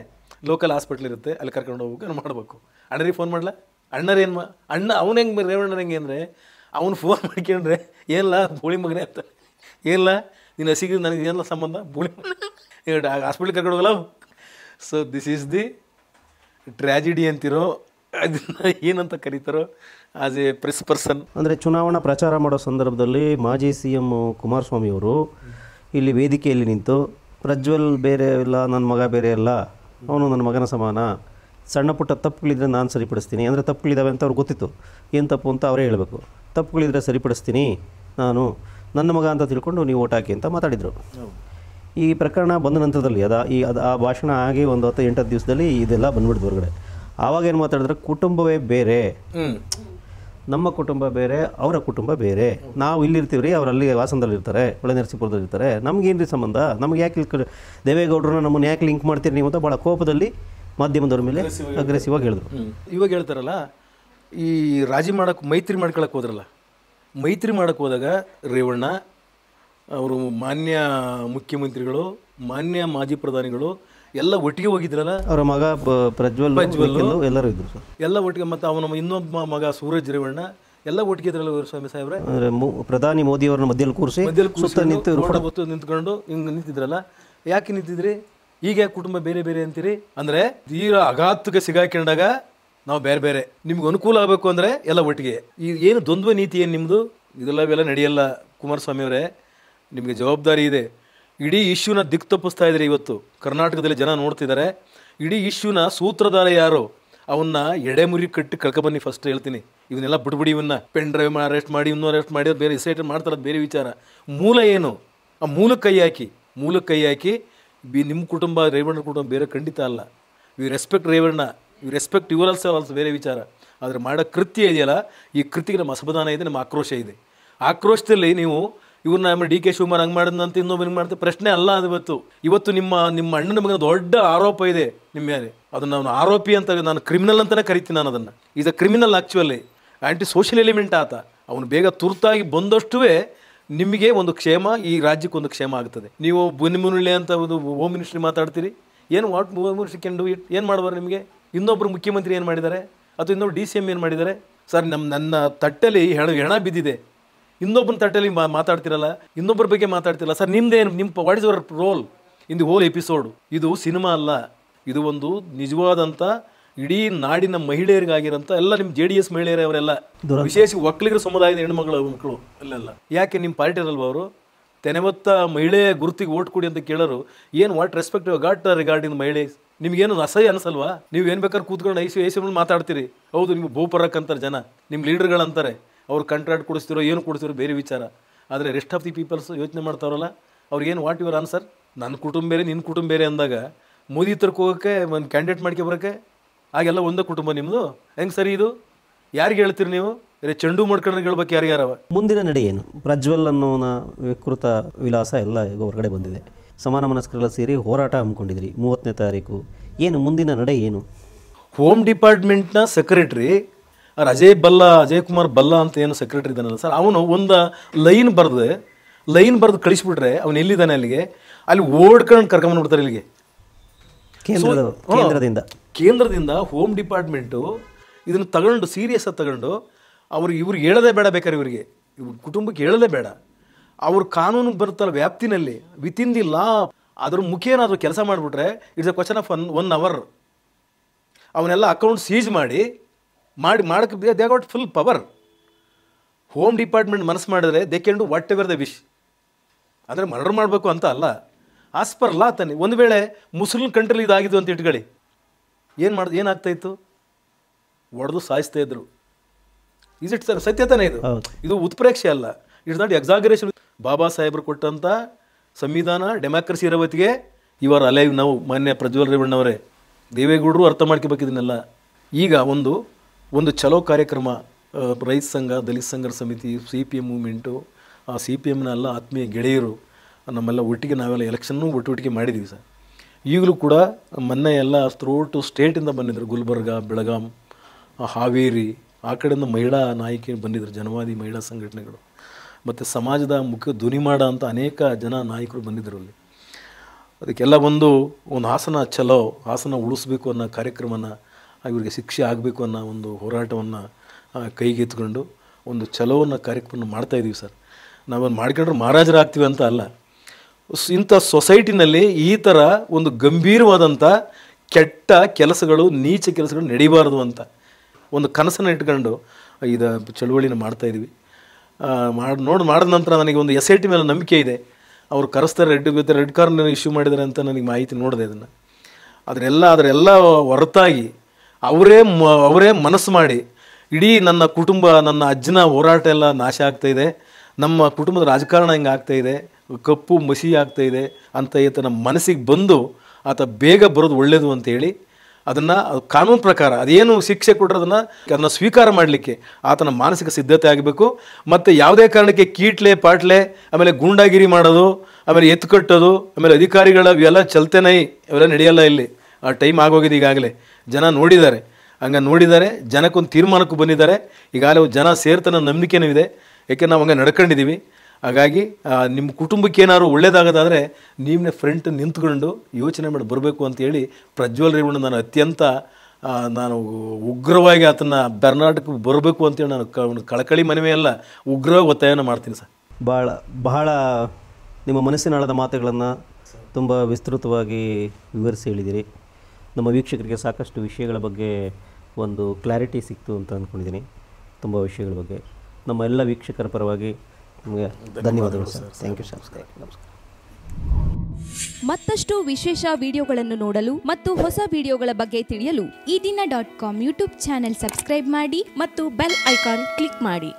ಲೋಕಲ್ ಹಾಸ್ಪಿಟ್ಲ್ ಇರುತ್ತೆ ಅಲ್ಲಿ ಕರ್ಕೊಂಡು ಹೋಗ್ಬೇಕು ಮಾಡಬೇಕು ಅಣ್ಣರಿಗೆ ಫೋನ್ ಮಾಡಲ ಅಣ್ಣರು ಏನು ಮಾ ಅಣ್ಣ ಅವ್ನು ಹೆಂಗೆ ರೇವಣ್ಣ ಹೆಂಗೆ ಅಂದರೆ ಅವ್ನು ಫೋನ್ ಮಾಡ್ಕೊಂಡ್ರೆ ಏನಿಲ್ಲ ಬೋಳಿ ಮಗನೇ ಅಂತ ಏನಿಲ್ಲ ನೀನು ಹಸಿಗೆ ನನಗೆ ಏನಿಲ್ಲ ಸಂಬಂಧ ಬೋಳಿ ಹಾಸ್ಪಿಟ್ಲ್ ಕರ್ಕೊಂಡು ಹೋಗಲ್ಲ so this is the tragedy ಅಂತಿರೋ ಅದನ್ನ ಏನಂತ ಕರೀತಾರೋ ಆಸ್ ಎ ಪ್ರೆಸ್ ಪರ್ಸನ್ ಅಂದರೆ ಚುನಾವಣಾ ಪ್ರಚಾರ ಮಾಡೋ ಸಂದರ್ಭದಲ್ಲಿ ಮಾಜಿ ಸಿ ಎಮ್ ಕುಮಾರಸ್ವಾಮಿ ಅವರು ಇಲ್ಲಿ ವೇದಿಕೆಯಲ್ಲಿ ನಿಂತು ಪ್ರಜ್ವಲ್ ಬೇರೆ ಇಲ್ಲ ನನ್ನ ಮಗ ಬೇರೆ ಅಲ್ಲ ಅವನು ನನ್ನ ಮಗನ ಸಮಾನ ಸಣ್ಣ ಪುಟ್ಟ ತಪ್ಪುಗಳಿದ್ರೆ ನಾನು ಸರಿಪಡಿಸ್ತೀನಿ ಅಂದರೆ ತಪ್ಪುಗಳಿದ್ದಾವೆ ಅಂತ ಅವ್ರಿಗೆ ಗೊತ್ತಿತ್ತು ಏನು ತಪ್ಪು ಅಂತ ಅವರೇ ಹೇಳಬೇಕು ತಪ್ಪುಗಳಿದ್ರೆ ಸರಿಪಡಿಸ್ತೀನಿ ನಾನು ನನ್ನ ಮಗ ಅಂತ ತಿಳ್ಕೊಂಡು ನೀವು ಓಟ್ ಹಾಕಿ ಅಂತ ಮಾತಾಡಿದರು ಈ ಪ್ರಕರಣ ಬಂದ ನಂತರದಲ್ಲಿ ಅದ ಈ ಅದು ಆ ಭಾಷಣ ಆಗಿ ಒಂದು ಹತ್ತು ಎಂಟತ್ತು ದಿವಸದಲ್ಲಿ ಇದೆಲ್ಲ ಬಂದ್ಬಿಡ್ತು ಹೊರಗಡೆ ಆವಾಗ ಏನು ಮಾತಾಡಿದ್ರೆ ಕುಟುಂಬವೇ ಬೇರೆ ನಮ್ಮ ಕುಟುಂಬ ಬೇರೆ ಅವರ ಕುಟುಂಬ ಬೇರೆ ನಾವು ಇಲ್ಲಿರ್ತೀವಿ ರೀ ಅವ್ರು ಅಲ್ಲಿ ವಾಸನದಲ್ಲಿ ಇರ್ತಾರೆ ಒಳ್ಳೆ ನರಸಿಪುರದಲ್ಲಿ ಇರ್ತಾರೆ ನಮ್ಗೇನು ರೀ ಸಂಬಂಧ ನಮ್ಗೆ ಯಾಕೆ ಇಲ್ಲಿ ದೇವೇಗೌಡರನ್ನ ನಮ್ಮನ್ನು ಯಾಕೆ ಲಿಂಕ್ ಮಾಡ್ತೀರಿ ನೀವು ಅಂತ ಭಾಳ ಕೋಪದಲ್ಲಿ ಮಾಧ್ಯಮದವ್ರ ಮೇಲೆ ಅಗ್ರೆಸಿವ್ ಹೇಳಿದ್ರು ಇವಾಗ ಹೇಳ್ತಾರಲ್ಲ ಈ ರಾಜಿ ಮಾಡಕ್ಕೆ ಮೈತ್ರಿ ಮಾಡ್ಕೊಳಕ್ಕೆ ಹೋದ್ರಲ್ಲ ಮೈತ್ರಿ ಮಾಡಕ್ಕೆ ಹೋದಾಗ ರೇವಣ್ಣ ಅವರು ಮಾನ್ಯ ಮುಖ್ಯಮಂತ್ರಿಗಳು ಮಾನ್ಯ ಮಾಜಿ ಪ್ರಧಾನಿಗಳು ಎಲ್ಲ ಒಟ್ಟಿಗೆ ಹೋಗಿದ್ರಲ್ಲ ಅವರ ಮಗ ಪ್ರಜ್ವಲ್ ಪ್ರಜ್ವಲ್ ಎಲ್ಲರೂ ಇದ್ರು ಎಲ್ಲ ಒಟ್ಟಿಗೆ ಮತ್ತೆ ಅವನ ಇನ್ನೊಬ್ಬ ಮಗ ಸೂರಜ್ ರೇವಣ್ಣ ಎಲ್ಲ ಒಟ್ಟಿಗೆ ಇದ್ರಲ್ಲ ಸ್ವಾಮಿ ಸಾಹೇಬ್ರೆ ಅಂದ್ರೆ ಪ್ರಧಾನಿ ಮೋದಿ ಅವರ ಮಧ್ಯದಲ್ಲಿ ಕೂರಿಸಿ ಮಧ್ಯದಲ್ಲಿ ನಿಂತು ಬತ್ತು ನಿಂತ್ಕೊಂಡು ಹಿಂಗೆ ನಿಂತಿದ್ರಲ್ಲ ಯಾಕೆ ನಿಂತಿದ್ರಿ ಈಗ ಕುಟುಂಬ ಬೇರೆ ಬೇರೆ ಅಂತೀರಿ ಅಂದ್ರೆ ತೀರ ಆಘಾತಕ್ಕೆ ಸಿಗಾಕೊಂಡಾಗ ನಾವು ಬೇರೆ ಬೇರೆ ನಿಮ್ಗೆ ಅನುಕೂಲ ಆಗಬೇಕು ಅಂದ್ರೆ ಎಲ್ಲ ಒಟ್ಟಿಗೆ ಈ ಏನು ದ್ವಂದ್ವ ನೀತಿ ಏನು ನಿಮ್ಮದು ಇದೆಲ್ಲ ಎಲ್ಲ ನಡೆಯಲ್ಲ ಕುಮಾರಸ್ವಾಮಿ ಅವರೇ ನಿಮಗೆ ಜವಾಬ್ದಾರಿ ಇದೆ ಇಡೀ ಇಶ್ಯೂನ ದಿಕ್ ತಪ್ಪಿಸ್ತಾ ಇದ್ದಾರೆ ಇವತ್ತು ಕರ್ನಾಟಕದಲ್ಲಿ ಜನ ನೋಡ್ತಿದ್ದಾರೆ ಇಡೀ ಇಶ್ಯೂನ ಸೂತ್ರಧಾರ ಯಾರು ಅವನ್ನ ಎಡೆಮುರಿ ಕಟ್ಟಿ ಕಳ್ಕೊಬನ್ನಿ ಫಸ್ಟ್ ಹೇಳ್ತೀನಿ ಇವನ್ನೆಲ್ಲ ಬಿಡ್ಬಿಡಿ ಇವನ್ನ ಪೆನ್ ಡ್ರೈವ್ ಅರೆಸ್ಟ್ ಮಾಡಿ ಇನ್ನೂ ಅರೆಸ್ಟ್ ಮಾಡಿ ಬೇರೆ ಇಸೈಟ್ ಮಾಡ್ತಾರದು ಬೇರೆ ವಿಚಾರ ಮೂಲ ಏನು ಆ ಮೂಲ ಕೈ ಹಾಕಿ ಮೂಲಕ್ಕೆ ಕೈ ಹಾಕಿ ಬಿ ನಿಮ್ಮ ಕುಟುಂಬ ರೇವಣ್ಣ ಕುಟುಂಬ ಬೇರೆ ಖಂಡಿತ ಅಲ್ಲ we respect Revanna we respect your also also ಬೇರೆ ವಿಚಾರ ಆದರೆ ಮಾಡೋ ಕೃತ್ಯ ಇದೆಯಲ್ಲ ಈ ಕೃತಿಗೆ ನಮ್ಮ ಅಸಮಾಧಾನ ಇದೆ ನಮ್ಮ ಆಕ್ರೋಶ ಇದೆ ಆಕ್ರೋಶದಲ್ಲಿ ನೀವು ಇವ್ರನ್ನ ಆಮೇಲೆ ಡಿ ಕೆ ಶಿವಕುಮಾರ್ ಹಂಗೆ ಮಾಡಿದಂತ ಇನ್ನೊಬ್ಬ ಹಿಂಗೆ ಮಾಡ್ತೀವಿ ಪ್ರಶ್ನೆ ಅಲ್ಲ ಅದು ಇವತ್ತು ಇವತ್ತು ನಿಮ್ಮ ನಿಮ್ಮ ಅಣ್ಣನ ಮಗನ ದೊಡ್ಡ ಆರೋಪ ಇದೆ ನಿಮ್ಮ ಮೇಲೆ ಅದನ್ನು ನಾನು ಆರೋಪಿ ಅಂತ ನಾನು ಕ್ರಿಮಿನಲ್ ಅಂತಲೇ ಕರಿತೀನಿ ನಾನು ಅದನ್ನು is a criminal actually anti social element ಆತ ಅವನು ಬೇಗ ತುರ್ತಾಗಿ ಬಂದಷ್ಟುವೇ ನಿಮಗೆ ಒಂದು ಕ್ಷೇಮ ಈ ರಾಜ್ಯಕ್ಕೊಂದು ಕ್ಷೇಮ ಆಗ್ತದೆ ನೀವು ಬುನಿಮುರುಳಿ ಅಂತ ಒಂದು ಹೋಮ್ ಮಿನಿಸ್ಟ್ರಿ ಮಾತಾಡ್ತೀರಿ ಏನು what home ministry can do it ಏನು ಮಾಡ್ಬಾರ್ದು ನಿಮಗೆ ಇನ್ನೊಬ್ಬರು ಮುಖ್ಯಮಂತ್ರಿ ಏನು ಮಾಡಿದ್ದಾರೆ ಅಥವಾ ಇನ್ನೊಬ್ರು ಡಿ ಸಿ ಎಮ್ ಏನು ಮಾಡಿದ್ದಾರೆ ಸರ್ ನಮ್ಮ ನನ್ನ ತಟ್ಟಲ್ಲಿ ಹೆಣ ಹೆಣ ಬಿದ್ದಿದೆ ಇನ್ನೊಬ್ಬನ ತಟ್ಟೆಯಲ್ಲಿ ಮಾತಾಡ್ತಿರಲ್ಲ ಇನ್ನೊಬ್ಬರ ಬಗ್ಗೆ ಮಾತಾಡ್ತಿರಲ್ಲ ಸರ್ ನಿಮ್ದೇನು ನಿಮ್ಮ what is your role in the whole episode ಇದು ಸಿನಿಮಾ ಅಲ್ಲ ಇದು ಒಂದು ನಿಜವಾದಂಥ ಇಡೀ ನಾಡಿನ ಮಹಿಳೆಯರಿಗಾಗಿರೋಂಥ ಎಲ್ಲ ನಿಮ್ಮ ಜೆ ಡಿ ಎಸ್ ಮಹಿಳೆಯರವರೆಲ್ಲ ವಿಶೇಷ ಒಕ್ಕಲಿಗರ ಸಮುದಾಯದ ಹೆಣ್ಮಗಳು ಮಕ್ಕಳು ಅಲ್ಲೆಲ್ಲ ಯಾಕೆ ನಿಮ್ಮ ಪಾರ್ಟಿಯರಲ್ವ ಅವರು ತೆನೆವತ್ತ ಮಹಿಳೆಯ ಗುರುತಿಗೆ ಓಟ್ ಕೊಡಿ ಅಂತ ಕೇಳೋರು ಏನು ವಾಟ್ ರೆಸ್ಪೆಕ್ಟ್ ಗಾಟ್ ರಿಗಾರ್ಡಿಂಗ್ ಮಹಿಳೆ ನಿಮ್ಗೇನು ಅಸಹ್ಯ ಅನಿಸಲ್ವಾ ನೀವು ಏನು ಬೇಕಾದ್ರೆ ಕೂತ್ಕೊಂಡು ಐಸು ಐಸು ಮಾತಾಡ್ತೀರಿ ಹೌದು ನಿಮ್ಗೆ ಭೂಪರಕ್ ಅಂತಾರೆ ಜನ ನಿಮ್ಮ ಲೀಡರ್ಗಳಂತಾರೆ ಅವ್ರು ಕಾಂಟ್ರಾಕ್ಟ್ ಕೊಡಿಸ್ತಿರೋ ಏನು ಕೊಡ್ತಿರೋ ಬೇರೆ ವಿಚಾರ ಆದರೆ ರೆಸ್ಟ್ ಆಫ್ ದಿ ಪೀಪಲ್ಸ್ ಯೋಚನೆ ಮಾಡ್ತಾರಲ್ಲ ಏನು ವಾಟ್ ಯುವರ್ ಆನ್ಸರ್ ನನ್ನ ಕುಟುಂಬ ಬೇರೆ ನಿನ್ನ ಕುಟುಂಬ ಬೇರೆ ಅಂದಾಗ ಮೋದಿ ಹತ್ರಕ್ಕೆ ಹೋಗೋಕ್ಕೆ ಒಂದು ಕ್ಯಾಂಡಿಡೇಟ್ ಮಾಡ್ಕೊಬರಕ್ಕೆ ಆಗೆಲ್ಲ ಒಂದೇ ಕುಟುಂಬ ನಿಮ್ಮದು ಹೆಂಗೆ ಸರಿ ಇದು ಯಾರಿಗೆ ಹೇಳ್ತೀರಿ ನೀವು ಚೆಂಡು ಮಾಡ್ಕೊಂಡು ಹೇಳ್ಬೇಕು ಯಾರಿಗಾರವ ಮುಂದಿನ ನಡೆ ಏನು ಪ್ರಜ್ವಲ್ ಅನ್ನೋನ ವಿಕೃತ ವಿಲಾಸ ಎಲ್ಲ ಈಗ ಹೊರಗಡೆ ಬಂದಿದೆ ಸಮಾನ ಮನಸ್ಕರೆಲ್ಲ ಸೇರಿ ಹೋರಾಟ ಹಮ್ಮಿಕೊಂಡಿದ್ರಿ ಮೂವತ್ತನೇ ತಾರೀಕು ಏನು ಮುಂದಿನ ನಡೆ ಏನು ಹೋಮ್ ಡಿಪಾರ್ಟ್ಮೆಂಟ್ನ ಸೆಕ್ರೆಟ್ರಿ ಅವ್ರು ಅಜಯ್ ಬಲ್ಲಾ ಅಜಯ್ ಕುಮಾರ್ ಬಲ್ಲ ಅಂತ ಏನು ಸೆಕ್ರೆಟರಿ ಇದ್ದಾನಲ್ಲ ಸರ್ ಅವನು ಒಂದು ಲೈನ್ ಬರೆದು ಲೈನ್ ಬರೆದು ಕಳಿಸ್ಬಿಟ್ರೆ ಅವನು ಎಲ್ಲಿದ್ದಾನೆ ಅಲ್ಲಿಗೆ ಅಲ್ಲಿ ಓಡ್ಕೊಂಡು ಕರ್ಕೊಂಬಂದ್ಬಿಡ್ತಾರೆ ಇಲ್ಲಿಗೆ ಕೇಂದ್ರದಿಂದ ಕೇಂದ್ರದಿಂದ ಹೋಮ್ ಡಿಪಾರ್ಟ್ಮೆಂಟು ಇದನ್ನು ತಗೊಂಡು ಸೀರಿಯಸ್ಸಾಗಿ ತಗೊಂಡು ಅವ್ರು ಇವ್ರಿಗೆ ಹೇಳೋದೇ ಬೇಡ ಬೇಕಾರೆ ಇವರಿಗೆ ಇವ್ರ ಕುಟುಂಬಕ್ಕೆ ಹೇಳೋದೇ ಬೇಡ ಅವ್ರ ಕಾನೂನು ಬರುತ್ತಲ್ಲ ವ್ಯಾಪ್ತಿನಲ್ಲಿ ಇನ್ ದಿ ಲಾ ಅದ್ರ ಏನಾದರೂ ಕೆಲಸ ಮಾಡಿಬಿಟ್ರೆ it's a question of one one our ಅವನ್ನೆಲ್ಲ ಅಕೌಂಟ್ ಸೀಜ್ ಮಾಡಿ ಮಾಡಿ ಮಾಡೋಕ್ಕೆ they got full power home department ಮನಸ್ಸು ಮಾಡಿದ್ರೆ they can do whatever the wish ಅಂದರೆ ಮರ್ಡರ್ ಮಾಡಬೇಕು ಅಂತ ಅಲ್ಲ ಆಸ್ ಪರ್ ಲಾ ತಾನೆ ಒಂದು ವೇಳೆ ಮುಸ್ಲಿಂ ಕಂಟ್ರಿಲಿ ಇದಾಗಿದ್ದು ಅಂತ ಇಟ್ಕೊಳ್ಳಿ ಏನು ಮಾಡ್ದು ಏನಾಗ್ತಾಯಿತ್ತು ಒಡೆದು ಸಾಯಿಸ್ತಾ ಇದ್ರು ಇಸ್ ಇಟ್ ಸರ್ ಸತ್ಯ ತಾನೇ ಇದು ಇದು ಉತ್ಪ್ರೇಕ್ಷೆ ಅಲ್ಲ ಇಟ್ಸ್ ನಾಟ್ ಎಕ್ಸಾಗರೇಷನ್ ಬಾಬಾ ಸಾಹೇಬರು ಕೊಟ್ಟಂಥ ಸಂವಿಧಾನ ಡೆಮಾಕ್ರಸಿ ಇರೋ ಹೊತ್ತಿಗೆ ಇವರ ಅಲೈವ್ ನಾವು ಮಾನ್ಯ ಪ್ರಜ್ವಲ್ ರೇವಣ್ಣವರೇ ದೇವೇಗೌಡರು ಅರ್ಥ ಮಾಡ್ಕೋಬೇಕಿದ್ದನ್ನೆಲ್ಲ ಈಗ ಒಂದು ಒಂದು ಚಲೋ ಕಾರ್ಯಕ್ರಮ ರೈತ ಸಂಘ Dalit Sangharsha Samiti C P M movement ಆ ಸಿ ಪಿ ಎಮ್ನ ಎಲ್ಲ ಆತ್ಮೀಯ ಗೆಳೆಯರು ನಮ್ಮೆಲ್ಲ ಒಟ್ಟಿಗೆ ನಾವೆಲ್ಲ ಎಲೆಕ್ಷನ್ನೂ ಒಟ್ಟಿಗೆ ಮಾಡಿದ್ದೀವಿ ಸರ್ ಈಗಲೂ ಕೂಡ ಮೊನ್ನೆ ಎಲ್ಲ ಥ್ರೂ ಟು ಸ್ಟೇಟಿಂದ ಬಂದಿದ್ದರು ಗುಲ್ಬರ್ಗ ಬೆಳಗಾಂ ಹಾವೇರಿ ಆ ಕಡೆಯಿಂದ ಮಹಿಳಾ ನಾಯಕಿ ಬಂದಿದ್ದರು ಜನವಾದಿ ಮಹಿಳಾ ಸಂಘಟನೆಗಳು ಮತ್ತು ಸಮಾಜದ ಮುಖ್ಯ ಮಾಡ ಅಂತ ಅನೇಕ ಜನ ನಾಯಕರು ಬಂದಿದ್ದರು ಅಲ್ಲಿ ಅದಕ್ಕೆಲ್ಲ ಬಂದು ಒಂದು ಹಾಸನ ಚಲೋ ಹಾಸನ ಉಳಿಸ್ಬೇಕು ಅನ್ನೋ ಕಾರ್ಯಕ್ರಮನ ಇವರಿಗೆ ಶಿಕ್ಷೆ ಆಗಬೇಕು ಅನ್ನೋ ಒಂದು ಹೋರಾಟವನ್ನು ಕೈಗೆತ್ಕೊಂಡು ಒಂದು ಛಲೋವನ್ನು ಕಾರ್ಯಕ್ರಮ ಮಾಡ್ತಾಯಿದ್ದೀವಿ ಸರ್ ಮಾಡ್ಕೊಂಡ್ರು ಮಾಡ್ಕೊಂಡ್ರೆ ಮಹಾರಾಜರಾಗ್ತೀವಿ ಅಂತ ಅಲ್ಲ ಇಂಥ ಸೊಸೈಟಿನಲ್ಲಿ ಈ ಥರ ಒಂದು ಗಂಭೀರವಾದಂಥ ಕೆಟ್ಟ ಕೆಲಸಗಳು ನೀಚ ಕೆಲಸಗಳು ನಡೀಬಾರ್ದು ಅಂತ ಒಂದು ಕನಸನ್ನು ಇಟ್ಕೊಂಡು ಇದು ಚಳುವಳಿನ ಮಾಡ್ತಾಯಿದ್ವಿ ಮಾಡಿ ನೋಡಿ ಮಾಡಿದ ನಂತರ ನನಗೆ ಒಂದು ಎಸ್ ಐ ಟಿ ಮೇಲೆ ನಂಬಿಕೆ ಇದೆ ಅವರು ಕರೆಸ್ತಾರೆ ರೆಡ್ ಜೊತೆ ರೆಡ್ ಕಾರ್ನ ಇಶ್ಯೂ ಮಾಡಿದ್ದಾರೆ ಅಂತ ನನಗೆ ಮಾಹಿತಿ ನೋಡಿದೆ ಅದನ್ನು ಅದರೆಲ್ಲ ಅದರೆಲ್ಲ ಹೊರತಾಗಿ ಅವರೇ ಮ ಅವರೇ ಮನಸ್ಸು ಮಾಡಿ ಇಡೀ ನನ್ನ ಕುಟುಂಬ ನನ್ನ ಅಜ್ಜನ ಹೋರಾಟ ಎಲ್ಲ ನಾಶ ಇದೆ ನಮ್ಮ ಕುಟುಂಬದ ರಾಜಕಾರಣ ಹಿಂಗೆ ಇದೆ ಕಪ್ಪು ಮಸಿ ಇದೆ ಅಂತ ಈತನ ಮನಸ್ಸಿಗೆ ಬಂದು ಆತ ಬೇಗ ಬರೋದು ಒಳ್ಳೆಯದು ಅಂತೇಳಿ ಅದನ್ನು ಕಾನೂನು ಪ್ರಕಾರ ಅದೇನು ಶಿಕ್ಷೆ ಕೊಟ್ಟರೆ ಅದನ್ನು ಸ್ವೀಕಾರ ಮಾಡಲಿಕ್ಕೆ ಆತನ ಮಾನಸಿಕ ಸಿದ್ಧತೆ ಆಗಬೇಕು ಮತ್ತು ಯಾವುದೇ ಕಾರಣಕ್ಕೆ ಕೀಟ್ಲೆ ಪಾಟ್ಲೆ ಆಮೇಲೆ ಗೂಂಡಾಗಿರಿ ಮಾಡೋದು ಆಮೇಲೆ ಎತ್ತು ಕಟ್ಟೋದು ಆಮೇಲೆ ಅಧಿಕಾರಿಗಳ ಇವೆಲ್ಲ ಚಲತೆನೈ ಅವೆಲ್ಲ ನಡೆಯಲ್ಲ ಇಲ್ಲಿ ಆ ಟೈಮ್ ಆಗೋಗಿದೆ ಈಗಾಗಲೇ ಜನ ನೋಡಿದ್ದಾರೆ ಹಂಗೆ ನೋಡಿದ್ದಾರೆ ಜನಕ್ಕೊಂದು ತೀರ್ಮಾನಕ್ಕೂ ಬಂದಿದ್ದಾರೆ ಈಗಾಗಲೇ ಜನ ಸೇರ್ತನ ನಂಬಿಕೆನೂ ಇದೆ ಯಾಕೆ ನಾವು ಹಂಗೆ ನಡ್ಕೊಂಡಿದ್ದೀವಿ ಹಾಗಾಗಿ ನಿಮ್ಮ ಕುಟುಂಬಕ್ಕೆ ಏನಾದ್ರು ಒಳ್ಳೇದಾಗೋದಾದರೆ ನಿಮ್ಮನ್ನೇ ಫ್ರೆಂಟ್ ನಿಂತ್ಕೊಂಡು ಯೋಚನೆ ಮಾಡಿ ಬರಬೇಕು ಅಂತೇಳಿ ಪ್ರಜ್ವಲ್ ರೇವಣ್ಣ ನಾನು ಅತ್ಯಂತ ನಾನು ಉಗ್ರವಾಗಿ ಆತನ ಕರ್ನಾಟಕಕ್ಕೆ ಬರಬೇಕು ಅಂತೇಳಿ ನಾನು ಕಳಕಳಿ ಮನವಿ ಅಲ್ಲ ಉಗ್ರವಾಗಿ ಒತ್ತಾಯನ ಮಾಡ್ತೀನಿ ಸರ್ ಭಾಳ ಬಹಳ ನಿಮ್ಮ ಮನಸ್ಸಿನಾಳದ ಮಾತುಗಳನ್ನು ತುಂಬ ವಿಸ್ತೃತವಾಗಿ ವಿವರಿಸಿ ಹೇಳಿದ್ದೀರಿ ನಮ್ಮ ವೀಕ್ಷಕರಿಗೆ ಸಾಕಷ್ಟು ವಿಷಯಗಳ ಬಗ್ಗೆ ಒಂದು ಕ್ಲಾರಿಟಿ ಸಿಕ್ತು ಅಂತ ಅಂದ್ಕೊಂಡಿದ್ದೀನಿ ತುಂಬ ವಿಷಯಗಳ ಬಗ್ಗೆ ನಮ್ಮ ಎಲ್ಲ ವೀಕ್ಷಕರ ಪರವಾಗಿ ನಿಮಗೆ ಧನ್ಯವಾದಗಳು ಸರ್ ಥ್ಯಾಂಕ್ ಯು ಸರ್ ನಮಸ್ಕಾರ ಮತ್ತಷ್ಟು ವಿಶೇಷ ವಿಡಿಯೋಗಳನ್ನು ನೋಡಲು ಮತ್ತು ಹೊಸ ವಿಡಿಯೋಗಳ ಬಗ್ಗೆ ತಿಳಿಯಲು ಈ ದಿನ dot com YouTube channel subscribe ಮಾಡಿ ಮತ್ತು ಬೆಲ್ ಐಕಾನ್ ಕ್ಲಿಕ್ ಮಾಡಿ